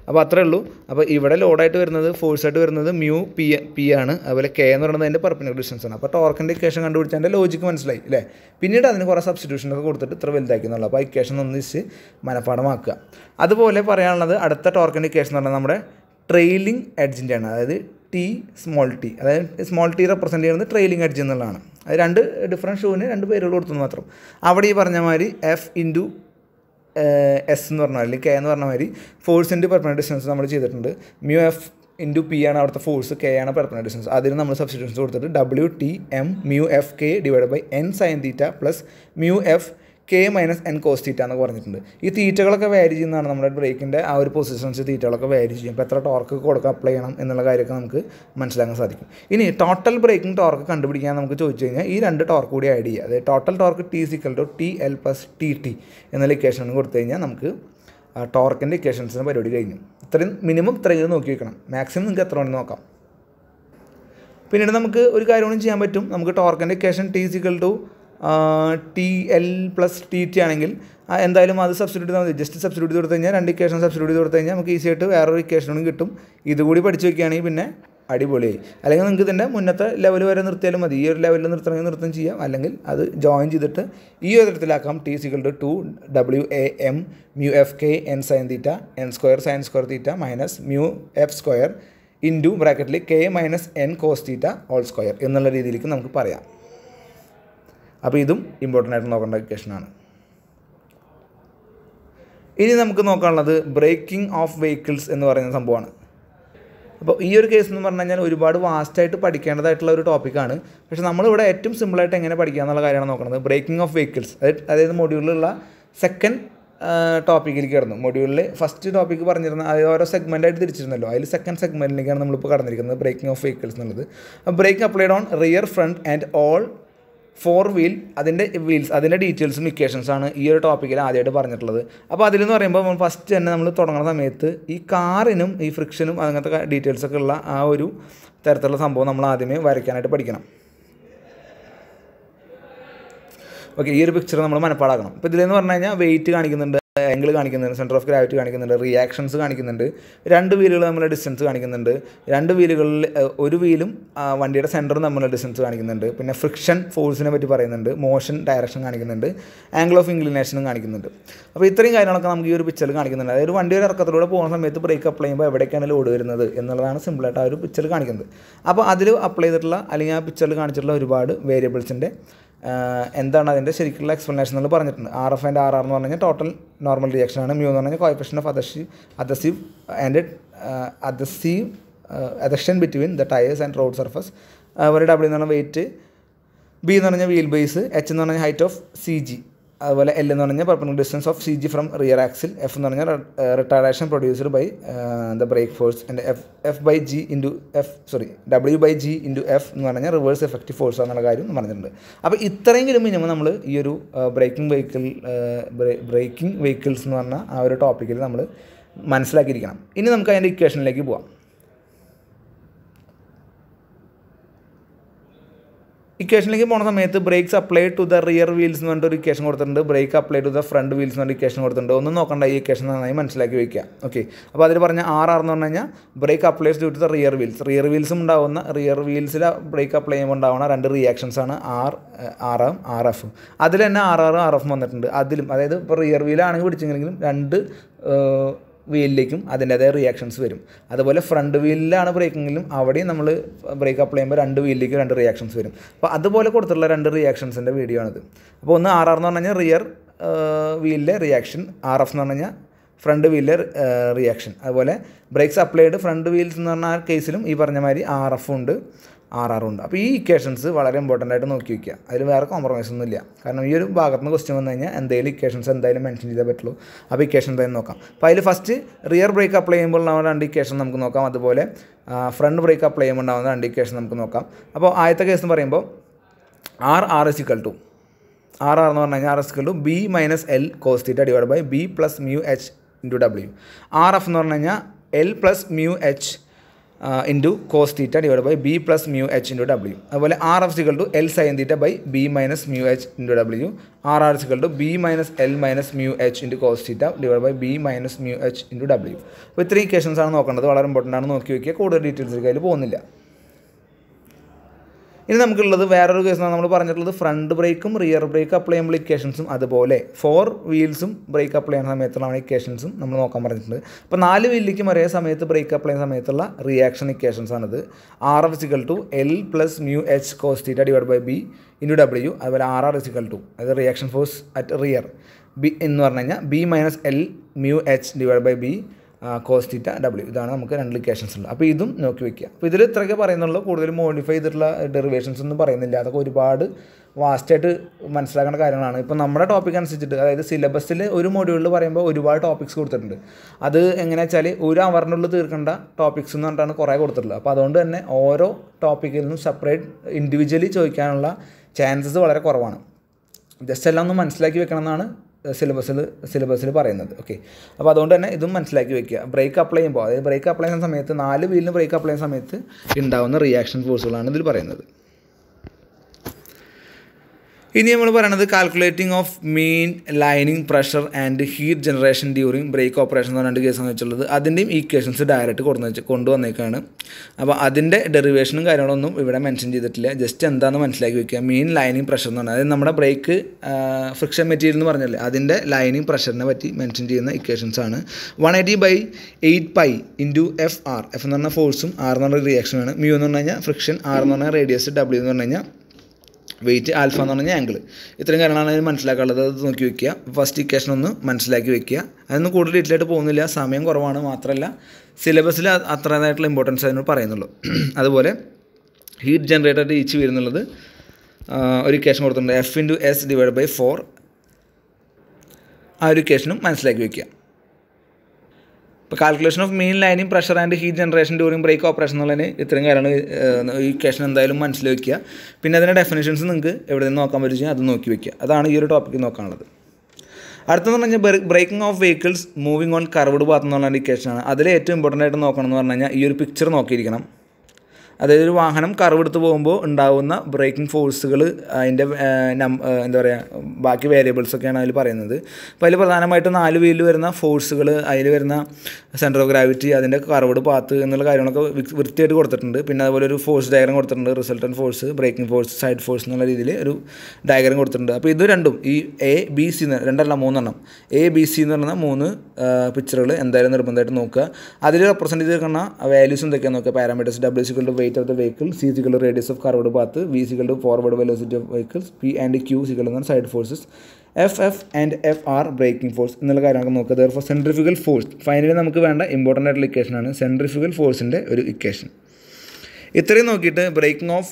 അപ്പോൾ അത്രേ ഉള്ളൂ അപ്പോൾ ഇവിടെ ലോഡായിട്ട് വരുന്നത് ഫോഴ്സായിട്ട് വരുന്നത് മ്യൂ പി പി ആണ് അതുപോലെ കെ എന്ന് പറയുന്നത് അതിൻ്റെ പെർപ്പിനക്കുലർ ഡിസ്റ്റൻസ് ആണ് അപ്പോൾ ടോർക്കിൻ്റെ ഇക്വേഷൻ കണ്ടുപിടിച്ച് അതിൻ്റെ ലോജിക്ക് മനസ്സിലായി അല്ലേ പിന്നീട് അതിന് കുറേ സബ്സ്റ്റിറ്റ്യൂഷനൊക്കെ കൊടുത്തിട്ട് ഇത്ര വലുതാക്കുന്നുള്ളൂ അപ്പോൾ ആ ഇക്വേഷൻ ഒന്നിച്ച് മനഃപ്പാടമാക്കുക അതുപോലെ പറയാനുള്ളത് അടുത്ത ടോർക്കിൻ്റെ ഇക്വേഷൻ എന്ന് പറഞ്ഞാൽ നമ്മുടെ ട്രെയിലിംഗ് എഡ്ജിൻ്റെ ആണ് അതായത് ടി സ്മോൾ ടി അതായത് സ്മോൾ ടി റെപ്രസെൻ്റ് ചെയ്യുന്നത് ട്രെയിലിംഗ് എഡ്ജ് എന്നുള്ളതാണ് അത് രണ്ട് ഡിഫറൻറ്റ് ഷൂവിന് രണ്ട് പേരുകൾ കൊടുത്തു മാത്രം അവിടെ ഈ പറഞ്ഞ മാതിരി എഫ് ഇൻറ്റു എസ് എന്ന് പറഞ്ഞ അല്ലെങ്കിൽ കെ എന്ന് പറഞ്ഞ മാതിരി ഫോഴ്സ് ഇൻറ്റു പെർപ്പണ ഡിസ്റ്റൻസ് നമ്മൾ ചെയ്തിട്ടുണ്ട് മ്യൂ എഫ് ഇൻറ്റു പി ആണ് അവിടുത്തെ ഫോഴ്സ് കെ ആണ് പെർപ്പണ ഡിസ്റ്റൻസ് അതിന് നമ്മൾ സബ്സ്റ്റിറ്റ്യൂഷൻസ് കൊടുത്തിട്ട് W T M mu F K divide by N sine theta plus mu F K minus N cos theta എന്നൊക്കെ പറഞ്ഞിട്ടുണ്ട് ഈ തീറ്റകളൊക്കെ വാരി ചെയ്യുന്നതാണ് നമ്മുടെ ബ്രേക്കിൻ്റെ ആ ഒരു പൊസിഷൻസ് തീറ്റകളൊക്കെ വാരി ചെയ്യും അപ്പോൾ എത്ര ടോർക്ക് കൊടുക്കുക അപ്ലൈ ചെയ്യണം എന്നുള്ള കാര്യമൊക്കെ നമുക്ക് മനസ്സിലാക്കാൻ സാധിക്കും ഇനി ടോട്ടൽ ബ്രേക്കിംഗ് ടോർക്ക് കണ്ടുപിടിക്കാൻ നമുക്ക് ചോദിച്ചു കഴിഞ്ഞാൽ ഈ രണ്ട് ടോർക്ക് കൂടി ആഡ് ചെയ്യുക അതായത് total torque T is equal to T L plus T T എന്നുള്ള ഇക്വേഷൻ കൊടുത്തു കഴിഞ്ഞാൽ നമുക്ക് ടോർക്കിൻ്റെ ഇക്വേഷൻസിന് പരിപാടി കഴിഞ്ഞു ഇത്രയും മിനിമം ഇത്രയും നോക്കി വെക്കണം മാക്സിമം നിങ്ങൾക്ക് എത്ര വേണമെന്ന് നോക്കാം പിന്നീട് നമുക്ക് ഒരു കാര്യമൊന്നും ചെയ്യാൻ പറ്റും നമുക്ക് ടോർക്കിൻ്റെ equation T is equal to T L plus T T ആണെങ്കിൽ എന്തായാലും അത് സബ്സ്റ്റിറ്റ്യൂട്ട് ചെയ്താൽ മതി ജസ്റ്റ് സബ്സ്റ്റിറ്റ്യൂട്ട് ചെയ്ത് കൊടുത്തു കഴിഞ്ഞാൽ രണ്ട് ഇക്വേഷൻ സബ്സ്റ്റിറ്റ്യൂട്ട് ചെയ്ത് കൊടുത്തു കഴിഞ്ഞാൽ നമുക്ക് ഈസി ആയിട്ട് വേറൊരു ഇക്വേഷനും കിട്ടും ഇതുകൂടി പഠിച്ചു വയ്ക്കുകയാണെങ്കിൽ പിന്നെ അടിപൊളിയായി അല്ലെങ്കിൽ നിങ്ങൾക്ക് ഇതിൻ്റെ മുന്നത്തെ ലെവൽ വരെ നിർത്തിയാലും മതി ഈ ഒരു ലെവലിൽ നിർത്തണമെങ്കിൽ നൃത്തം ചെയ്യാം അല്ലെങ്കിൽ അത് ജോയിൻ ചെയ്തിട്ട് ഈ ഒരു തരത്തിലാക്കാം T is equal to two W A M mu F K N sine theta N square sine square theta minus mu F square into ബ്രാക്കറ്റിൽ K minus N cos theta all square എന്നുള്ള രീതിയിലേക്ക് നമുക്ക് പറയാം അപ്പോൾ ഇതും ഇമ്പോർട്ടൻ്റ് ആയിട്ട് നോക്കേണ്ട ക്വസ്റ്റനാണ് ഇനി നമുക്ക് നോക്കാനുള്ളത് ബ്രേക്കിംഗ് ഓഫ് വെഹിക്കിൾസ് എന്ന് പറയുന്ന സംഭവമാണ് അപ്പോൾ ഈ ഒരു കേസ് എന്ന് പറഞ്ഞു കഴിഞ്ഞാൽ ഒരുപാട് വാസ്റ്റായിട്ട് പഠിക്കേണ്ടതായിട്ടുള്ള ഒരു ടോപ്പിക്കാണ് പക്ഷേ നമ്മളിവിടെ ഏറ്റവും സിമ്പിളായിട്ട് എങ്ങനെ പഠിക്കുക എന്നുള്ള കാര്യമാണ് നോക്കുന്നത് ബ്രേക്കിംഗ് ഓഫ് വെഹിക്കിൾസ് അതായത് മൊഡ്യൂളിലുള്ള സെക്കൻഡ് ടോപ്പിക്കിലേക്ക് കിടന്നു മൊഡ്യൂളിൽ ഫസ്റ്റ് ടോപ്പിക്ക് പറഞ്ഞിരുന്ന ഓരോ സെഗ്മെൻറ്റായിട്ട് തിരിച്ചിരുന്നല്ലോ അതിൽ സെക്കൻഡ് സെഗ്മെൻറ്റിലേക്കാണ് നമ്മളിപ്പോൾ കടന്നിരിക്കുന്നത് ബ്രേക്കിംഗ് ഓഫ് വെഹിക്കിൾസ് എന്നുള്ളത് brake applied on rear front and all four wheel അതിൻ്റെ വീൽസ് അതിൻ്റെ ഡീറ്റെയിൽസും ഇക്വേഷൻസാണ് ഈ ഒരു ടോപ്പിക്കിൽ ആദ്യമായിട്ട് പറഞ്ഞിട്ടുള്ളത് അപ്പോൾ അതിലെന്ന് പറയുമ്പോൾ ഫസ്റ്റ് തന്നെ നമ്മൾ തുടങ്ങുന്ന സമയത്ത് ഈ കാറിനും ഈ ഫ്രിക്ഷനും അങ്ങനത്തെ ഡീറ്റെയിൽസൊക്കെ ഉള്ള ആ ഒരു തരത്തിലുള്ള സംഭവം നമ്മൾ ആദ്യമേ വരയ്ക്കാനായിട്ട് പഠിക്കണം ഓക്കെ ഈ ഒരു പിക്ചർ നമ്മൾ മനപ്പാടാക്കണം അപ്പോൾ ഇതിലെന്ന് പറഞ്ഞു കഴിഞ്ഞാൽ വെയിറ്റ് കാണിക്കുന്നുണ്ട് ആംഗിൾ കാണിക്കുന്നുണ്ട് സെൻറ്റർ ഓഫ് ഗ്രാവിറ്റി കാണിക്കുന്നുണ്ട് റിയാക്ഷൻസ് കാണിക്കുന്നുണ്ട് രണ്ട് വീലുകൾ നമ്മളെ ഡിസ്റ്റൻസ് കാണിക്കുന്നുണ്ട് രണ്ട് വീലുകളിൽ ഒരു വീലും വണ്ടിയുടെ സെൻറ്ററും തമ്മിലുള്ള ഡിസ്റ്റൻസ് കാണിക്കുന്നുണ്ട് പിന്നെ ഫ്രിക്ഷൻ ഫോഴ്സിനെ പറ്റി പറയുന്നുണ്ട് മോഷൻ ഡയറക്ഷൻ കാണിക്കുന്നുണ്ട് ആംഗിൾ ഓഫ് ഇൻക്ലിനേഷനും കാണിക്കുന്നുണ്ട് അപ്പോൾ ഇത്രയും കാര്യങ്ങളൊക്കെ നമുക്ക് ഈ ഒരു പിക്ചർ കാണിക്കുന്നുണ്ട് അതായത് വണ്ടി ഒരു ഇറക്കത്തിലൂടെ പോകുന്ന സമയത്ത് ബ്രേക്ക് അപ്ലൈ ചെയ്യുമ്പോൾ എവിടേക്കാണ് ലോഡ് വരുന്നത് എന്നുള്ളതാണ് സിമ്പിളായിട്ട് ആ ഒരു പിക്ചർ കാണിക്കുന്നത് അപ്പോൾ അതിൽ അപ്ലൈ ചെയ്തിട്ടുള്ള അല്ലെങ്കിൽ ആ പിക്ചറിൽ കാണിച്ചിട്ടുള്ള ഒരുപാട് വേരിയബിൾസിൻ്റെ എന്താണ് അതിൻ്റെ ശരിക്കുള്ള എക്സ്പ്ലനേഷൻ എന്ന് പറഞ്ഞിട്ടുണ്ട് R F and R R എന്ന് പറഞ്ഞാൽ ടോട്ടൽ നോർമൽ റിയാക്ഷൻ ആണ് മ്യൂ എന്ന് പറഞ്ഞാൽ coefficient of adhesive adhesive and adhesive adhesion between the tyres and road surface ഒരു ഡബ്ല്യൂ എന്ന് പറഞ്ഞാൽ വെയിറ്റ് ബി എന്ന് പറഞ്ഞാൽ വീൽ ബേസ് എച്ച് എന്ന് പറഞ്ഞാൽ ഹൈറ്റ് ഓഫ് സി ജി അതുപോലെ എൽ എന്ന് പറഞ്ഞാൽ perpendicular distance of C G from rear axle F എന്ന് പറഞ്ഞാൽ retardation produced by the brake force and F F by G into F sorry W by G into F എന്ന് പറഞ്ഞാൽ reverse effective force എന്നുള്ള കാര്യം പറഞ്ഞിട്ടുണ്ട് അപ്പോൾ ഇത്രയെങ്കിലും minimum നമ്മൾ ഈ ഒരു ബ്രേക്കിംഗ് വെഹിക്കിൾ ബ്രേക്കിംഗ് വെഹിക്കിൾസ് എന്ന് പറഞ്ഞ ആ ഒരു ടോപ്പിക്കിൽ നമ്മൾ മനസ്സിലാക്കിയിരിക്കണം ഇനി നമുക്ക് അതിൻ്റെ ഇക്വേഷനിലേക്ക് പോവാം ഇക്വേഷനിലേക്ക് പോകുന്ന സമയത്ത് brakes apply to the rear wheels എന്ന് പറഞ്ഞിട്ട് ഒരു ഇക്വേഷൻ കൊടുത്തിട്ടുണ്ട് brake apply to the front wheels എന്ന് പറഞ്ഞ ഇക്വേഷൻ കൊടുത്തിട്ടുണ്ട് ഒന്നും നോക്കണ്ട ഈ ഇക്വേഷൻ നന്നായി മനസ്സിലാക്കി വയ്ക്കുക ഓക്കെ അപ്പോൾ അതിൽ പറഞ്ഞ ആർ ആർ എന്ന് പറഞ്ഞു കഴിഞ്ഞാൽ brake applies to the rear wheels rear വീൽസും ഉണ്ടാവുന്ന റിയർ വീൽസിൽ ബ്രേക്ക് അപ്ലൈ ചെയ്യുമ്പോൾ ഉണ്ടാവുന്ന രണ്ട് റിയാക്ഷൻസ് ആണ് ആർ ആർ എം ആർ എഫും അതിൽ തന്നെ ആർ ആറും ആർ എഫും വന്നിട്ടുണ്ട് അതിലും അതായത് ഇപ്പോൾ റിയർ വീലാണെങ്കിൽ പിടിച്ചെങ്കിലും രണ്ട് വീലിലേക്കും അതിൻ്റെതായ റിയാക്ഷൻസ് വരും അതുപോലെ ഫ്രണ്ട് വീലിലാണ് ബ്രേക്കെങ്കിലും അവിടെയും നമ്മൾ ബ്രേക്ക് അപ്ലൈ ചെയ്യുമ്പോൾ രണ്ട് വീലിലേക്കും രണ്ട് റിയാക്ഷൻസ് വരും അപ്പോൾ അതുപോലെ കൊടുത്തുള്ള രണ്ട് റിയാക്ഷൻസിൻ്റെ വീഡിയോ ആണിത് അപ്പോൾ ഒന്ന് ആർ ആർ എന്ന് പറഞ്ഞു കഴിഞ്ഞാൽ റിയർ വീലിലെ റിയാക്ഷൻ ആർ എഫ് എന്ന് പറഞ്ഞു കഴിഞ്ഞാൽ ഫ്രണ്ട് വീലിലെ റിയാക്ഷൻ അതുപോലെ ബ്രേക്സ് അപ്ലൈഡ് ഫ്രണ്ട് വീൽസ് എന്ന് പറഞ്ഞ ആ കേസിലും ഈ പറഞ്ഞ മാതിരി ആർ എഫ് ഉണ്ട് ആർ ഉണ്ട് അപ്പോൾ ഈ ഇക്വേഷൻസ് വളരെ ഇമ്പോർട്ടൻ്റ് ആയിട്ട് നോക്കി വയ്ക്കുക അതിൽ വേറെ കോംപ്രമൈസ് ഒന്നും ഇല്ല കാരണം ഈ ഒരു ഭാഗത്ത് നിന്ന് ക്വസ്റ്റ്യൻ വന്നു കഴിഞ്ഞാൽ എന്തെങ്കിലും ഇക്വേഷൻസ് എന്തായാലും മെൻഷൻ ചെയ്താൽ പറ്റുള്ളൂ അപ്പോൾ ഇക്വേഷൻ എന്തായാലും നോക്കാം അപ്പോൾ അതിൽ ഫസ്റ്റ് റിയർ ബ്രേക്ക് അപ്ലൈ ചെയ്യുമ്പോൾ ഉണ്ടാവുന്ന രണ്ട് ഇക്വേഷൻ നമുക്ക് നോക്കാം അതുപോലെ ഫ്രണ്ട് ബ്രേക്ക് അപ്ലൈ ചെയ്യുമ്പോൾ ഉണ്ടാവുന്ന രണ്ട് ഇക്വേഷൻ നമുക്ക് നോക്കാം അപ്പോൾ ആദ്യത്തെ കേസ് എന്ന് പറയുമ്പോൾ R R S equal to R R എന്ന് പറഞ്ഞു കഴിഞ്ഞാൽ R S equal to B minus L cos theta divide by B plus mu H into W R F എന്ന് പറഞ്ഞു കഴിഞ്ഞാൽ L plus mu H into cos theta divide by B plus mu H into W അതുപോലെ R F is equal to L sine theta by B minus mu H into W R R is equal to B minus L minus mu H into cos theta divide by B minus mu H into W അപ്പോൾ ഇത്രയും equations ആണ് നോക്കേണ്ടത് വളരെ important ആണ് നോക്കി വയ്ക്കുക കൂടുതൽ details കയ്യിൽ പോകുന്നില്ല ഇനി നമുക്കുള്ളത് വേറൊരു കേസ് നമ്മൾ പറഞ്ഞിട്ടുള്ളത് ഫ്രണ്ട് ബ്രേക്കും റിയർ ബ്രേക്ക് അപ്ലൈ ചെയ്യുമ്പോൾ ഇക്വേഷൻസും അതുപോലെ ഫോർ വീൽസും ബ്രേക്ക് അപ്ലൈ ചെയ്യുന്ന സമയത്തുള്ള ഇക്വേഷൻസും നമ്മൾ നോക്കാൻ പറഞ്ഞിട്ടുണ്ട് അപ്പോൾ നാല് വീലിലേക്കും ഒരേ സമയത്ത് ബ്രേക്ക് അപ്ലൈ ചെയ്യുന്ന സമയത്തുള്ള റിയാക്ഷൻ ഇക്വേഷൻസ് ആണിത് R F is equal to L plus mu H cos theta divide by B into W അതുപോലെ ആർ ആർ ഇസിക്കൽ ടു അതായത് reaction force at rear B എന്ന് പറഞ്ഞു കഴിഞ്ഞാൽ B minus L mu H divide by B cos theta W ഇതാണ് നമുക്ക് രണ്ട് ലിക്കേഷൻസ് ഉള്ളത് അപ്പോൾ ഇതും നോക്കി വയ്ക്കുക അപ്പോൾ ഇതിൽ ഇത്രയൊക്കെ പറയുന്നുള്ളൂ കൂടുതൽ മോഡിഫൈ ചെയ്തിട്ടുള്ള ഡെറിവേഷൻസ് ഒന്നും പറയുന്നില്ല അതൊക്കെ ഒരുപാട് വാസ്റ്റായിട്ട് മനസ്സിലാക്കേണ്ട കാര്യങ്ങളാണ് ഇപ്പോൾ നമ്മുടെ ടോപ്പിക് അനുസരിച്ചിട്ട് അതായത് സിലബസിൽ ഒരു മോഡ്യൂളിൽ പറയുമ്പോൾ ഒരുപാട് ടോപ്പിക്സ് കൊടുത്തിട്ടുണ്ട് അത് എങ്ങനെ വെച്ചാൽ ഒരു അവറിനുള്ളിൽ തീർക്കേണ്ട ടോപ്പിക്സ് എന്ന് പറഞ്ഞിട്ടാണ് കുറേ കൊടുത്തിട്ടുള്ളത് അപ്പോൾ അതുകൊണ്ട് തന്നെ ഓരോ ടോപ്പിക്കിൽ നിന്നും സെപ്പറേറ്റ് ഇൻഡിവിജ്വലി ചോദിക്കാനുള്ള ചാൻസസ് വളരെ കുറവാണ് ജസ്റ്റ് എല്ലാം ഒന്ന് മനസ്സിലാക്കി വെക്കണം എന്നാണ് സിലബസിൽ സിലബസിൽ പറയുന്നത് ഓക്കെ അപ്പോൾ അതുകൊണ്ട് തന്നെ ഇതും മനസ്സിലാക്കി വെക്കുക ബ്രേക്ക് അപ്ലൈ ചെയ്യുമ്പോൾ അതായത് ബ്രേക്ക് അപ്ലൈ ചെയ്യുന്ന സമയത്ത് നാല് വീലിന് ബ്രേക്ക് അപ്ലൈ ചെയ്യുന്ന സമയത്ത് ഉണ്ടാകുന്ന റിയാക്ഷൻ ഫോഴ്സുകളാണ് ഇതിൽ പറയുന്നത് ഇനി നമ്മൾ പറയണത് calculating of main lining pressure and heat generation during brake operation എന്ന് രണ്ട് എന്ന് വെച്ചിട്ടുള്ളത് അതിൻ്റെയും ഈക്വേഷൻസ് ഡയറക്റ്റ് കൊണ്ടു വെച്ച് കൊണ്ടുവന്നേക്കാണ് അപ്പോൾ അതിൻ്റെ ഡെറിവേഷനും കാര്യങ്ങളൊന്നും ഇവിടെ മെൻഷൻ ചെയ്തിട്ടില്ല ജസ്റ്റ് എന്താണെന്ന് മനസ്സിലാക്കി വെക്കുക മെയിൻ ലൈനിങ് പ്രഷർ എന്ന് പറഞ്ഞാൽ അതായത് നമ്മുടെ ബ്രേക്ക് ഫ്രിക്ഷൻ മെറ്റീരിയൽ എന്ന് പറഞ്ഞല്ലേ അതിൻ്റെ ലൈനിങ് പ്രഷറിനെ പറ്റി മെൻഷൻ ചെയ്യുന്ന ഇക്വേഷൻസ് ആണ് one eighty by eight pi into F R F എന്ന് പറഞ്ഞാൽ ഫോഴ്സും ആർ എന്ന് പറഞ്ഞ റിയാക്ഷനാണ് മ്യൂ എന്ന് പറഞ്ഞു കഴിഞ്ഞാൽ ഫ്രിക്ഷൻ ആർ എന്ന് പറഞ്ഞാൽ റേഡിയസ് ഡബ്ല്യൂ എന്ന് പറഞ്ഞു കഴിഞ്ഞാൽ വെയിറ്റ് ആൽഫ എന്ന് പറഞ്ഞ ആംഗിൾ ഇത്രയും കാര്യങ്ങളാണ് അതിന് മനസ്സിലാക്കാനുള്ളത് അത് നോക്കി വെക്കുക ഫസ്റ്റ് ഇക്വേഷൻ ഒന്ന് മനസ്സിലാക്കി വെക്കുക അതൊന്നും കൂടുതൽ ഡീറ്റെയിൽ പോകുന്നില്ല സമയം കുറവാണ് മാത്രമല്ല സിലബസിൽ അത്രതായിട്ടുള്ള ഇമ്പോർട്ടൻസ് അതിനോട് പറയുന്നുള്ളൂ [CLEARS THROAT] അതുപോലെ ഹീറ്റ് ജനറേറ്ററിൻ്റെ ഈച്ച് വരുന്നുള്ളത് ഒരു ഇക്വേഷൻ കൊടുത്തിട്ടുണ്ട് F into S divide by four ആ ഒരു ഇക്വേഷനും മനസ്സിലാക്കി വെക്കുക ഇപ്പോൾ calculation of main lining pressure and heat generation during brake operation എന്നുള്ളതിന് ഇത്രയും കാര്യങ്ങൾ ഈ ക്വസ്റ്റൻ എന്തായാലും മനസ്സിൽ വയ്ക്കുക പിന്നെ അതിൻ്റെ ഡെഫിനേഷൻസ് നിങ്ങൾക്ക് എവിടെ നിന്ന് നോക്കാൻ പറ്റുക അത് നോക്കി വയ്ക്കുക അതാണ് ഈ ഒരു ടോപ്പിക്ക് നോക്കാനുള്ളത് അടുത്തെന്ന് പറഞ്ഞു കഴിഞ്ഞാൽ braking of vehicles moving on curved path എന്നുള്ള ഇൻഡിക്കേഷനാണ് അതിൽ ഏറ്റവും ഇമ്പോർട്ടൻ്റ് ആയിട്ട് നോക്കണം എന്ന് പറഞ്ഞു കഴിഞ്ഞാൽ ഈ ഒരു പിക്ചർ നോക്കിയിരിക്കണം അതായത് ഒരു വാഹനം കറവെടുത്ത് പോകുമ്പോൾ ഉണ്ടാകുന്ന ബ്രേക്കിംഗ് ഫോഴ്സുകൾ അതിൻ്റെ എന്താ പറയുക ബാക്കി വേരിയബിൾസൊക്കെയാണ് അതിൽ പറയുന്നത് അപ്പോൾ അതിൽ പ്രധാനമായിട്ട് നാല് വീലിൽ വരുന്ന ഫോഴ്സുകൾ അതിൽ വരുന്ന സെൻറ്റർ ഓഫ് ഗ്രാവിറ്റി അതിൻ്റെ കറവട് പാത്ത് എന്നുള്ള കാര്യങ്ങളൊക്കെ വൃത്തിയായിട്ട് കൊടുത്തിട്ടുണ്ട് പിന്നെ അതുപോലെ ഒരു ഫോഴ്സ് ഡയഗ്രം കൊടുത്തിട്ടുണ്ട് resultant force braking force side force എന്നുള്ള രീതിയിൽ ഒരു ഡയഗ്രം കൊടുത്തിട്ടുണ്ട് അപ്പോൾ ഇത് രണ്ടും ഈ എ ബി സി എന്ന് രണ്ടല്ല മൂന്നെണ്ണം എ ബി സി എന്ന് പറയുന്ന മൂന്ന് പിക്ചറുകൾ എന്തായാലും നിർബന്ധമായിട്ട് നോക്കുക അതിൽ റെപ്രസെൻറ്റ് ചെയ്തിരിക്കുന്ന വാല്യൂസ് എന്തൊക്കെയാണ് നോക്കുക പാരാമീറ്റേഴ്സ് ഡബ്ല്യൂ സിക്കളുടെ weight of the vehicle C is equal to radius of curved path, V is equal to forward velocity of vehicles, P and Q is equal F F and F R braking force എന്നുള്ള കാര്യങ്ങൾ നോക്കുക therefore centrifugal force finally നമുക്ക് വേണ്ട important ആയിട്ടുള്ള ഇക്വേഷനാണ് centrifugal ഫോഴ്സിൻ്റെ ഒരു equation ഇത്രയും നോക്കിയിട്ട് breaking of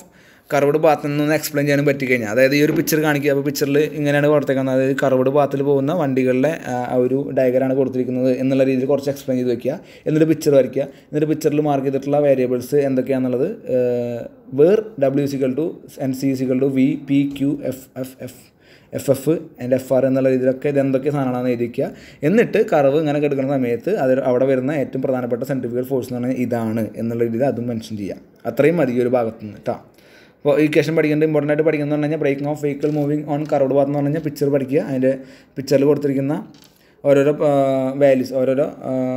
കറവട് ഭാഗത്തു നിന്ന് എക്സ്പ്ലെയിൻ ചെയ്യാനും കഴിഞ്ഞാൽ അതായത് ഈ ഒരു പിക്ചർ കാണിക്കുക അപ്പോൾ പിക്ചറിൽ ഇങ്ങനെയാണ് പുറത്തേക്കുന്നത് അതായത് കറവട് ഭാഗത്തിൽ പോകുന്ന വണ്ടികളുടെ ആ ഒരു ഡയഗ്രാണ് കൊടുത്തിരിക്കുന്നത് എന്നുള്ള രീതിയിൽ കുറച്ച് എക്സ്പ്ലെയിൻ ചെയ്ത് വെക്കുക എന്നിട്ട് പിക്ചർ വരയ്ക്കുക എന്നിട്ട് പിക്ചറിൽ മാർക്ക് ചെയ്തിട്ടുള്ള വേരിയബിൾസ് എന്തൊക്കെയാണെന്നുള്ളത് where W equal to N C equal to V P Q F F F F F and F R എന്നുള്ള രീതിയിലൊക്കെ ഇത് എന്തൊക്കെ സാധനമാണെന്ന് എഴുതിക്കുക എന്നിട്ട് കറവ് ഇങ്ങനെ എടുക്കുന്ന സമയത്ത് അത് അവിടെ വരുന്ന ഏറ്റവും പ്രധാനപ്പെട്ട സെൻട്രിഫിക്കൽ ഫോഴ്സ് എന്ന് പറഞ്ഞാൽ ഇതാണ് എന്നുള്ള രീതിയിൽ അതും മെൻഷൻ ചെയ്യുക അത്രയും മതി ഒരു ഭാഗത്തുനിന്ന് കേട്ടോ ഇക്വേഷൻ പഠിക്കേണ്ടത് ഇമ്പോർട്ടൻ്റ് ആയിട്ട് പഠിക്കുന്നത് പറഞ്ഞു കഴിഞ്ഞാൽ braking of vehicle moving on curved path എന്ന് പറഞ്ഞു കഴിഞ്ഞാൽ പിക്ചർ പഠിക്കുക അതിൻ്റെ പിക്ചറിൽ കൊടുത്തിരിക്കുന്ന ഓരോരോ വാല്യൂസ് ഓരോരോ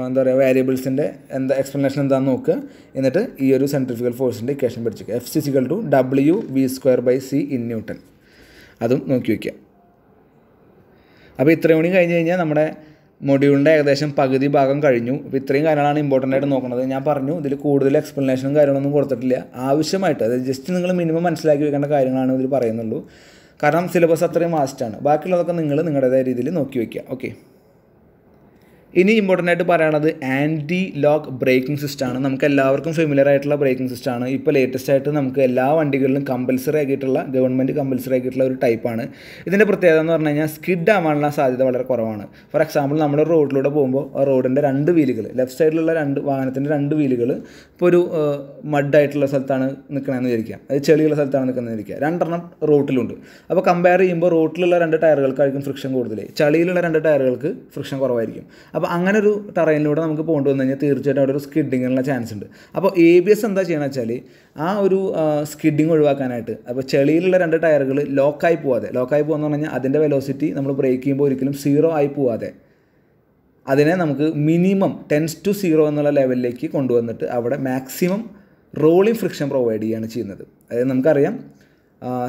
എന്താ പറയുക വാരിയബിൾസിൻ്റെ എന്താ എക്സ്പ്ലനേഷൻ എന്താണെന്ന് നോക്കുക എന്നിട്ട് ഈ ഒരു സെൻട്രിഫിക്കൽ ഫോഴ്സിൻ്റെ ഇക്വേഷൻ പഠിച്ചിരിക്കുക F is equal to W V square by C in newton അതും നോക്കി വയ്ക്കുക അപ്പോൾ ഇത്രയും മണി കഴിഞ്ഞ് കഴിഞ്ഞാൽ നമ്മുടെ മൊഡ്യൂളിൻ്റെ ഏകദേശം പകുതി ഭാഗം കഴിഞ്ഞു അപ്പോൾ ഇത്രയും കാര്യങ്ങളാണ് ഇമ്പോർട്ടൻ്റ് ആയിട്ട് നോക്കുന്നത് ഞാൻ പറഞ്ഞു ഇതിൽ കൂടുതൽ എക്സ്പ്ലനേഷനും കാര്യങ്ങളൊന്നും കൊടുത്തിട്ടില്ല ആവശ്യമായിട്ട് അതായത് ജസ്റ്റ് നിങ്ങൾ മിനിമം മനസ്സിലാക്കി വെക്കേണ്ട കാര്യങ്ങളാണ് ഇതിൽ പറയുന്നുള്ളൂ കാരണം സിലബസ് അത്രയും വാസ്റ്റാണ് ബാക്കിയുള്ളതൊക്കെ നിങ്ങൾ നിങ്ങളുടേതായ രീതിയിൽ നോക്കി വയ്ക്കുക ഓക്കെ ഇനി ഇമ്പോർട്ടൻ്റ് ആയിട്ട് പറയണത് ആൻറ്റി ലോക്ക് ബ്രേക്കിംഗ് ആണ് നമുക്ക് എല്ലാവർക്കും ഫെമിലിയർ ആയിട്ടുള്ള ബ്രേക്കിംഗ് ആണ് ഇപ്പോൾ ലേറ്റസ്റ്റ് ആയിട്ട് നമുക്ക് എല്ലാ വണ്ടികളിലും കമ്പൽസറി ആക്കിയിട്ടുള്ള ഗവൺമെൻറ് കമ്പൽസറി ആക്കിയിട്ടുള്ള ഒരു ടൈപ്പാണ് ഇതിൻ്റെ പ്രത്യേകത എന്ന് പറഞ്ഞു കഴിഞ്ഞാൽ സ്കിഡ് ആവാനുള്ള സാധ്യത വളരെ കുറവാണ് ഫോർ എക്സാമ്പിൾ നമ്മൾ റോഡിലൂടെ പോകുമ്പോൾ ആ റോഡിൻ്റെ രണ്ട് വീലുകൾ ലെഫ്റ്റ് സൈഡിലുള്ള രണ്ട് വാഹനത്തിൻ്റെ രണ്ട് വീലുകൾ ഇപ്പോൾ ഒരു മഡായിട്ടുള്ള സ്ഥലത്താണ് നിൽക്കണമെന്ന് വിചാരിക്കാം അത് ചെളിയുള്ള സ്ഥലത്താണ് നിൽക്കുന്നത് വിചാരിക്കുക രണ്ടെണ്ണം റോട്ടിലുണ്ട് അപ്പോൾ കമ്പയർ ചെയ്യുമ്പോൾ റോട്ടിലുള്ള രണ്ട് ടയറുകൾക്കായിരിക്കും ഫ്രിക്ഷൻ കൂടുതൽ ചളിയിലുള്ള രണ്ട് ടയറുകൾക്ക് ഫ്രിക്ഷൻ കുറവായിരിക്കും അപ്പോൾ അങ്ങനെ ഒരു ടെറൈനിലൂടെ നമുക്ക് പോകേണ്ടി വന്നു കഴിഞ്ഞാൽ തീർച്ചയായിട്ടും അവിടെ ഒരു സ്കിഡിങ്ങിനുള്ള ചാൻസ് ഉണ്ട് അപ്പോൾ എ ബി എസ് എന്താ ചെയ്യണമെന്ന് വെച്ചാൽ ആ ഒരു സ്കിഡിങ് ഒഴിവാക്കാനായിട്ട് അപ്പോൾ ചെളിയിലുള്ള രണ്ട് ടയറുകൾ ലോക്കായി പോവാതെ ലോക്കായി പോകുന്ന പറഞ്ഞു കഴിഞ്ഞാൽ അതിൻ്റെ വെലോസിറ്റി നമ്മൾ ബ്രേക്ക് ചെയ്യുമ്പോൾ ഒരിക്കലും സീറോ ആയി പോവാതെ അതിനെ നമുക്ക് മിനിമം ടെൻസ് ടു സീറോ എന്നുള്ള ലെവലിലേക്ക് കൊണ്ടുവന്നിട്ട് അവിടെ മാക്സിമം റോളിംഗ് ഫ്രിക്ഷൻ പ്രൊവൈഡ് ചെയ്യുകയാണ് ചെയ്യുന്നത് അതായത് നമുക്കറിയാം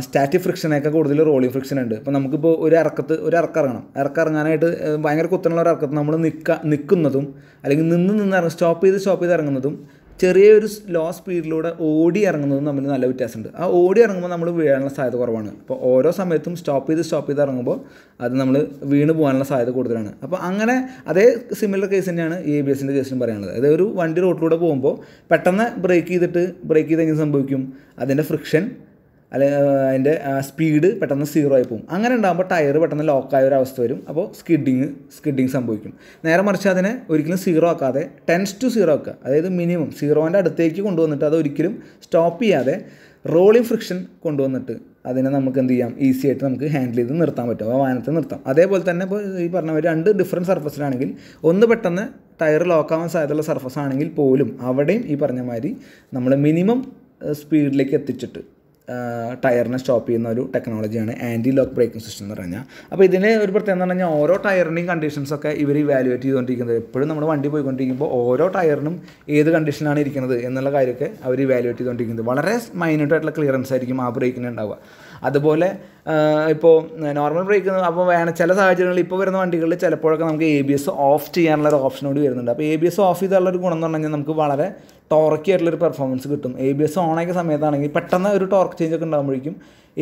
സ്റ്റാറ്റിക് ഫ്രിക്ഷനേക്കാൾ കൂടുതൽ റോളിംഗ് ഫ്രിക്ഷൻ ഉണ്ട് അപ്പോൾ നമുക്കിപ്പോൾ ഒരു ഇറക്കത്ത് ഒരു ഇറക്കിറങ്ങണം ഇറക്കിറങ്ങാനായിട്ട് ഭയങ്കര കുത്തനുള്ള ഒരു ഇറക്കത്ത് നമ്മൾ നിൽക്ക നിൽക്കുന്നതും അല്ലെങ്കിൽ നിന്ന് നിന്ന് ഇറങ്ങും സ്റ്റോപ്പ് ചെയ്ത് സ്റ്റോപ്പ് ചെയ്ത് ഇറങ്ങുന്നതും ചെറിയൊരു ലോ സ്പീഡിലൂടെ ഓടി ഇറങ്ങുന്നതും തമ്മിൽ നല്ല വ്യത്യാസമുണ്ട് ആ ഓടി ഇറങ്ങുമ്പോൾ നമ്മൾ വീഴാനുള്ള സാധ്യത കുറവാണ് അപ്പോൾ ഓരോ സമയത്തും സ്റ്റോപ്പ് ചെയ്ത് സ്റ്റോപ്പ് ചെയ്ത് ഇറങ്ങുമ്പോൾ അത് നമ്മൾ വീണ് പോകാനുള്ള സാധ്യത കൂടുതലാണ് അപ്പോൾ അങ്ങനെ അതേ സിമിലർ കേസ് തന്നെയാണ് എ ബി എസിൻ്റെ കേസിനും പറയാനുള്ളത് അതായത് ഒരു വണ്ടി റോട്ടിലൂടെ പോകുമ്പോൾ പെട്ടെന്ന് ബ്രേക്ക് ചെയ്തിട്ട് ബ്രേക്ക് ചെയ്ത് എങ്ങനെ സംഭവിക്കും അതിൻ്റെ ഫ്രിക്ഷൻ അല്ലെങ്കിൽ അതിൻ്റെ സ്പീഡ് പെട്ടെന്ന് സീറോ ആയി പോകും അങ്ങനെ ഉണ്ടാകുമ്പോൾ ടയർ പെട്ടെന്ന് ലോക്കായ ഒരു അവസ്ഥ വരും അപ്പോൾ സ്കിഡിങ് സ്കിഡിങ് സംഭവിക്കും നേരെ മറിച്ച് അതിനെ ഒരിക്കലും സീറോ ആക്കാതെ ടെൻസ് ടു സീറോ ആക്കുക അതായത് മിനിമം സീറോൻ്റെ അടുത്തേക്ക് കൊണ്ടുവന്നിട്ട് അത് ഒരിക്കലും സ്റ്റോപ്പ് ചെയ്യാതെ റോളിംഗ് ഫ്രിക്ഷൻ കൊണ്ടുവന്നിട്ട് അതിനെ നമുക്ക് എന്ത് ചെയ്യാം ഈസി ആയിട്ട് നമുക്ക് ഹാൻഡിൽ ചെയ്ത് നിർത്താൻ പറ്റും ആ വാഹനത്തെ നിർത്താം അതേപോലെ തന്നെ ഇപ്പോൾ ഈ പറഞ്ഞ രണ്ട് ഡിഫറെൻറ്റ് സർഫസിലാണെങ്കിൽ ഒന്ന് പെട്ടെന്ന് ടയർ ലോക്കാവാൻ സാധ്യതയുള്ള സർഫസ് ആണെങ്കിൽ പോലും അവിടെയും ഈ പറഞ്ഞ മാതിരി നമ്മൾ മിനിമം സ്പീഡിലേക്ക് എത്തിച്ചിട്ട് ടയറിനെ സ്റ്റോപ്പ് ചെയ്യുന്ന ഒരു ടെക്നോളജിയാണ് ആൻറ്റി ലോക്ക് ബ്രേക്കിംഗ് സിസ്റ്റം എന്ന് പറഞ്ഞാൽ അപ്പോൾ ഇതിന് ഒരു പ്രത്യേകത എന്ന് പറഞ്ഞാൽ ഓരോ ടയറിൻ്റെയും കണ്ടീഷൻസ് ഒക്കെ ഇവർ ഇവാലുവേറ്റ് ചെയ്തുകൊണ്ടിരിക്കുന്നത് എപ്പോഴും നമ്മൾ വണ്ടി പോയിക്കൊണ്ടിരിക്കുമ്പോൾ ഓരോ ടയറിനും ഏത് കണ്ടീഷനിലാണ് ഇരിക്കുന്നത് എന്നുള്ള കാര്യമൊക്കെ അവർ ഇവാലുവേറ്റ് ചെയ്തുകൊണ്ടിരിക്കുന്നത് വളരെ ആയിട്ടുള്ള ക്ലിയറൻസ് ആയിരിക്കും ആ ബ്രേക്കിന് ഉണ്ടാവുക അതുപോലെ ഇപ്പോൾ നോർമൽ ബ്രേക്ക് അപ്പോൾ വേണം ചില സാഹചര്യങ്ങളിൽ ഇപ്പോൾ വരുന്ന വണ്ടികളിൽ ചിലപ്പോഴൊക്കെ നമുക്ക് എ ബി എസ് ഓഫ് ചെയ്യാനുള്ള ഒരു ഓപ്ഷൻ കൂടി വരുന്നുണ്ട് അപ്പോൾ എ ബി എസ് ഓഫ് ചെയ്താലുള്ള ഒരു ഗുണം എന്ന് പറഞ്ഞു കഴിഞ്ഞാൽ നമുക്ക് വളരെ ടോർക്കി ആയിട്ടുള്ളൊരു പെർഫോമൻസ് കിട്ടും എ ബി എസ് ഓൺ ആക്കിയ സമയത്താണെങ്കിൽ പെട്ടെന്ന് ഒരു ടോർക്ക് ചേഞ്ച് ഒക്കെ ഉണ്ടാകുമ്പോഴേക്കും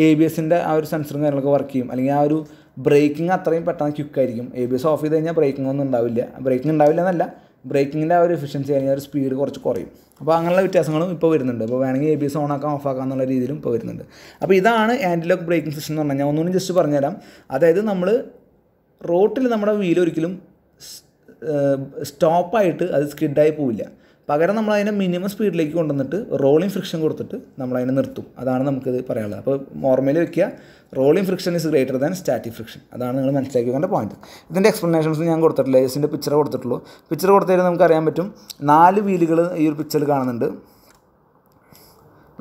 എ ബി എസിൻ്റെ ആ ഒരു സെൻസറും കാര്യങ്ങളൊക്കെ വർക്ക് ചെയ്യും അല്ലെങ്കിൽ ആ ഒരു ബ്രേക്കിംഗ് അത്രയും പെട്ടെന്ന് ക്യുക്കായിരിക്കും എ ബി എസ് ഓഫ് ചെയ്ത് കഴിഞ്ഞാൽ ബ്രേക്കിംഗ് ഒന്നും ഉണ്ടാവില്ല ബ്രേക്കിംഗ് ഉണ്ടാവില്ല എന്നല്ല ബ്രേക്കിങ്ങിൻ്റെ ആ ഒരു എഫിഷ്യൻസി അല്ലെങ്കിൽ ഒരു സ്പീഡ് കുറച്ച് കുറയും അപ്പോൾ അങ്ങനെയുള്ള വ്യത്യാസങ്ങളും ഇപ്പോൾ വരുന്നുണ്ട് അപ്പോൾ വേണമെങ്കിൽ എ ബി എസ് ഓഫ് ആക്കാം എന്നുള്ള രീതിയിലും ഇപ്പോൾ വരുന്നുണ്ട് അപ്പോൾ ഇതാണ് ആൻറ്റിലോക്ക് ബ്രേക്കിംഗ് സിസ്റ്റം എന്ന് പറഞ്ഞാൽ ഞാൻ ഒന്നുകൂടി ജസ്റ്റ് പറഞ്ഞുതരാം അതായത് നമ്മൾ റോട്ടിൽ നമ്മുടെ വീലൊരിക്കലും സ്റ്റോപ്പായിട്ട് അത് സ്കിഡായി പോവില്ല പകരം നമ്മൾ അതിനെ മിനിമം സ്പീഡിലേക്ക് കൊണ്ടുവന്നിട്ട് റോളിംഗ് ഫ്രിക്ഷൻ കൊടുത്തിട്ട് നമ്മൾ അതിനെ നിർത്തും അതാണ് നമുക്കിത് പറയാനുള്ളത് അപ്പോൾ ഓർമ്മയിൽ വെക്കുക rolling friction is greater than static friction അതാണ് നിങ്ങൾ മനസ്സിലാക്കി വെക്കേണ്ട പോയിന്റ് ഇതിൻ്റെ എക്സ്പ്ലനേഷൻസ് ഞാൻ കൊടുത്തിട്ടില്ല ഇതിൻ്റെ പിക്ചർ കൊടുത്തിട്ടുള്ളൂ പിക്ചർ കൊടുത്തതിൽ നമുക്കറിയാൻ പറ്റും നാല് വീലുകൾ ഈ ഒരു പിക്ചറിൽ കാണുന്നുണ്ട്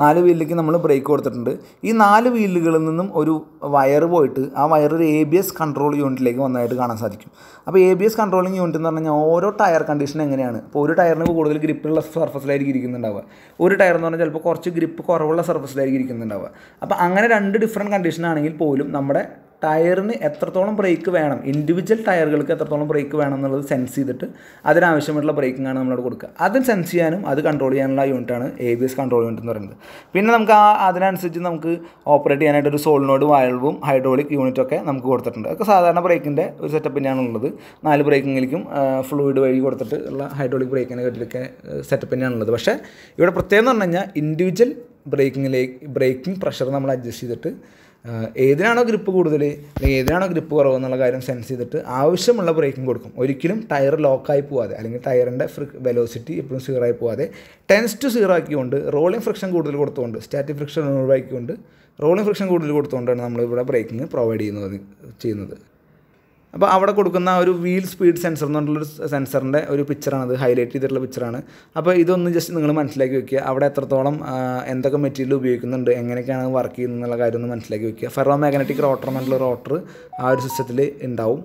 നാല് വീലിലേക്ക് നമ്മൾ ബ്രേക്ക് കൊടുത്തിട്ടുണ്ട് ഈ നാല് വീലുകളിൽ നിന്നും ഒരു വയർ പോയിട്ട് ആ വയർ ഒരു എ ബി എസ് കൺട്രോൾ യൂണിറ്റിലേക്ക് വന്നതായിട്ട് കാണാൻ സാധിക്കും അപ്പോൾ A B S controlling unit എന്ന് പറഞ്ഞാൽ ഓരോ ടയർ കണ്ടീഷൻ എങ്ങനെയാണ് ഇപ്പോൾ ഒരു ടയറിന് കൂടുതൽ ഗ്രിപ്പുള്ള സർഫസിലായിരിക്കും ഇരിക്കുന്നുണ്ടാവുക ഒരു ടയർ എന്ന് പറഞ്ഞാൽ ചിലപ്പോൾ കുറച്ച് ഗ്രിപ്പ് കുറവുള്ള സർഫസിലായിരിക്കും ഇരിക്കുന്നുണ്ടാവുക അപ്പോൾ അങ്ങനെ രണ്ട് ഡിഫറൻറ്റ് കണ്ടീഷനാണെങ്കിൽ പോലും നമ്മുടെ ടയറിന് എത്രത്തോളം ബ്രേക്ക് വേണം ഇൻഡിവിജ്വൽ ടയറുകൾക്ക് എത്രത്തോളം ബ്രേക്ക് വേണം എന്നുള്ളത് സെൻസ് ചെയ്തിട്ട് അതിനാവശ്യമായിട്ടുള്ള ആണ് നമ്മളോട് കൊടുക്കുക അത് സെൻസ് ചെയ്യാനും അത് കൺട്രോൾ ചെയ്യാനുള്ള യൂണിറ്റാണ് A B S control unit എന്ന് പറയുന്നത് പിന്നെ നമുക്ക് ആ അതിനനുസരിച്ച് നമുക്ക് ഓപ്പറേറ്റ് ചെയ്യാനായിട്ട് ഒരു സോളിനോട് വയൽവും ഹൈഡ്രോളിക് യൂണിറ്റൊക്കെ നമുക്ക് കൊടുത്തിട്ടുണ്ട് അതൊക്കെ സാധാരണ ബ്രേക്കിൻ്റെ ഒരു സെറ്റപ്പ് ഉള്ളത് നാല് ബ്രേക്കിങ്ങിലേക്കും ഫ്ലൂയിഡ് വഴി കൊടുത്തിട്ട് ഉള്ള ഹൈഡ്രോളിക് ബ്രേക്കിനെ കട്ടിലൊക്കെ സെറ്റപ്പ് ഉള്ളത് പക്ഷേ ഇവിടെ പ്രത്യേകം എന്ന് പറഞ്ഞു കഴിഞ്ഞാൽ ഇൻഡിവിജ്വൽ ബ്രേക്കിങ്ങിലേക്ക് ബ്രേക്കിംഗ് പ്രഷർ നമ്മൾ അഡ്ജസ്റ്റ് ചെയ്തിട്ട് ഏതിനാണോ ഗ്രിപ്പ് കൂടുതൽ അല്ലെങ്കിൽ ഏതിനാണോ ഗ്രിപ്പ് കുറവ് എന്നുള്ള കാര്യം സെൻസ് ചെയ്തിട്ട് ആവശ്യമുള്ള ബ്രേക്കും കൊടുക്കും ഒരിക്കലും ടയർ ലോക്കായി പോവാതെ അല്ലെങ്കിൽ ടയറിൻ്റെ ഫ്രി വെലോസിറ്റി എപ്പോഴും സീറോ ആയി പോവാതെ ടെൻസ് ടു സീറോ ആക്കിക്കൊണ്ട് റോളിംഗ് ഫ്രിക്ഷൻ കൂടുതൽ കൊടുത്തുകൊണ്ട് സ്റ്റാറ്റിക് ഫ്രിക്ഷൻ ഒഴിവാക്കിക്കൊണ്ട് റോളിംഗ് ഫ്രിക്ഷൻ കൂടുതൽ കൊടുത്തുകൊണ്ടാണ് നമ്മളിവിടെ ബ്രേക്കിംഗ് പ്രൊവൈഡ് ചെയ്യുന്നത് ചെയ്യുന്നത് അപ്പോൾ അവിടെ കൊടുക്കുന്ന ഒരു വീൽ സ്പീഡ് സെൻസർ എന്ന് പറഞ്ഞിട്ടുള്ളൊരു സെൻസറിൻ്റെ ഒരു പിക്ചറാണ് അത് ഹൈലൈറ്റ് ചെയ്തിട്ടുള്ള പിക്ചറാണ് അപ്പോൾ ഇതൊന്ന് ജസ്റ്റ് നിങ്ങൾ മനസ്സിലാക്കി വെക്കുക അവിടെ എത്രത്തോളം എന്തൊക്കെ മെറ്റീരിയൽ ഉപയോഗിക്കുന്നുണ്ട് എങ്ങനെയൊക്കെയാണ് വർക്ക് ചെയ്യുന്നത് എന്നുള്ള കാര്യം ഒന്ന് മനസ്സിലാക്കി വെക്കുക ഫെറോ മാഗ്നറ്റിക് റോട്ടർ എന്നുള്ള റോട്ടർ ആ ഒരു സിസ്റ്റത്തിൽ ഉണ്ടാവും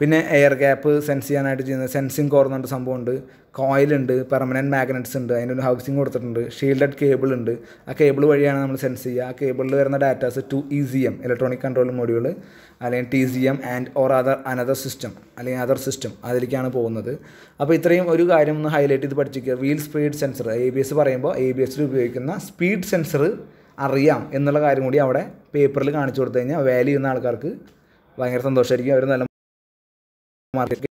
പിന്നെ എയർ ഗ്യാപ്പ് സെൻസ് ചെയ്യാനായിട്ട് ചെയ്യുന്ന സെൻസിങ് കോർ സംഭവമുണ്ട് കോയിലുണ്ട് പെർമനൻറ്റ് മാഗ്നറ്റ്സ് ഉണ്ട് അതിൻ്റെ ഒരു ഹൗസിങ് കൊടുത്തിട്ടുണ്ട് ഷീൽഡഡ് കേബിൾ ഉണ്ട് ആ കേബിൾ വഴിയാണ് നമ്മൾ സെൻസ് ചെയ്യുക ആ കേബിളിൽ വരുന്ന datas to E C M electronic control module അല്ലെങ്കിൽ T C M and or other another system അല്ലെങ്കിൽ അതർ സിസ്റ്റം അതിലേക്കാണ് പോകുന്നത് അപ്പോൾ ഇത്രയും ഒരു കാര്യം ഒന്ന് ഹൈലൈറ്റ് ചെയ്ത് പഠിച്ചിരിക്കുക wheel speed sensor A B S പറയുമ്പോൾ എ ബി എസിൽ ഉപയോഗിക്കുന്ന സ്പീഡ് സെൻസർ അറിയാം എന്നുള്ള കാര്യം കൂടി അവിടെ പേപ്പറിൽ കാണിച്ചു കൊടുത്തു കഴിഞ്ഞാൽ വാല്യൂ ചെയ്യുന്ന ആൾക്കാർക്ക് ഭയങ്കര സന്തോഷമായിരിക്കും അവർ നല്ല market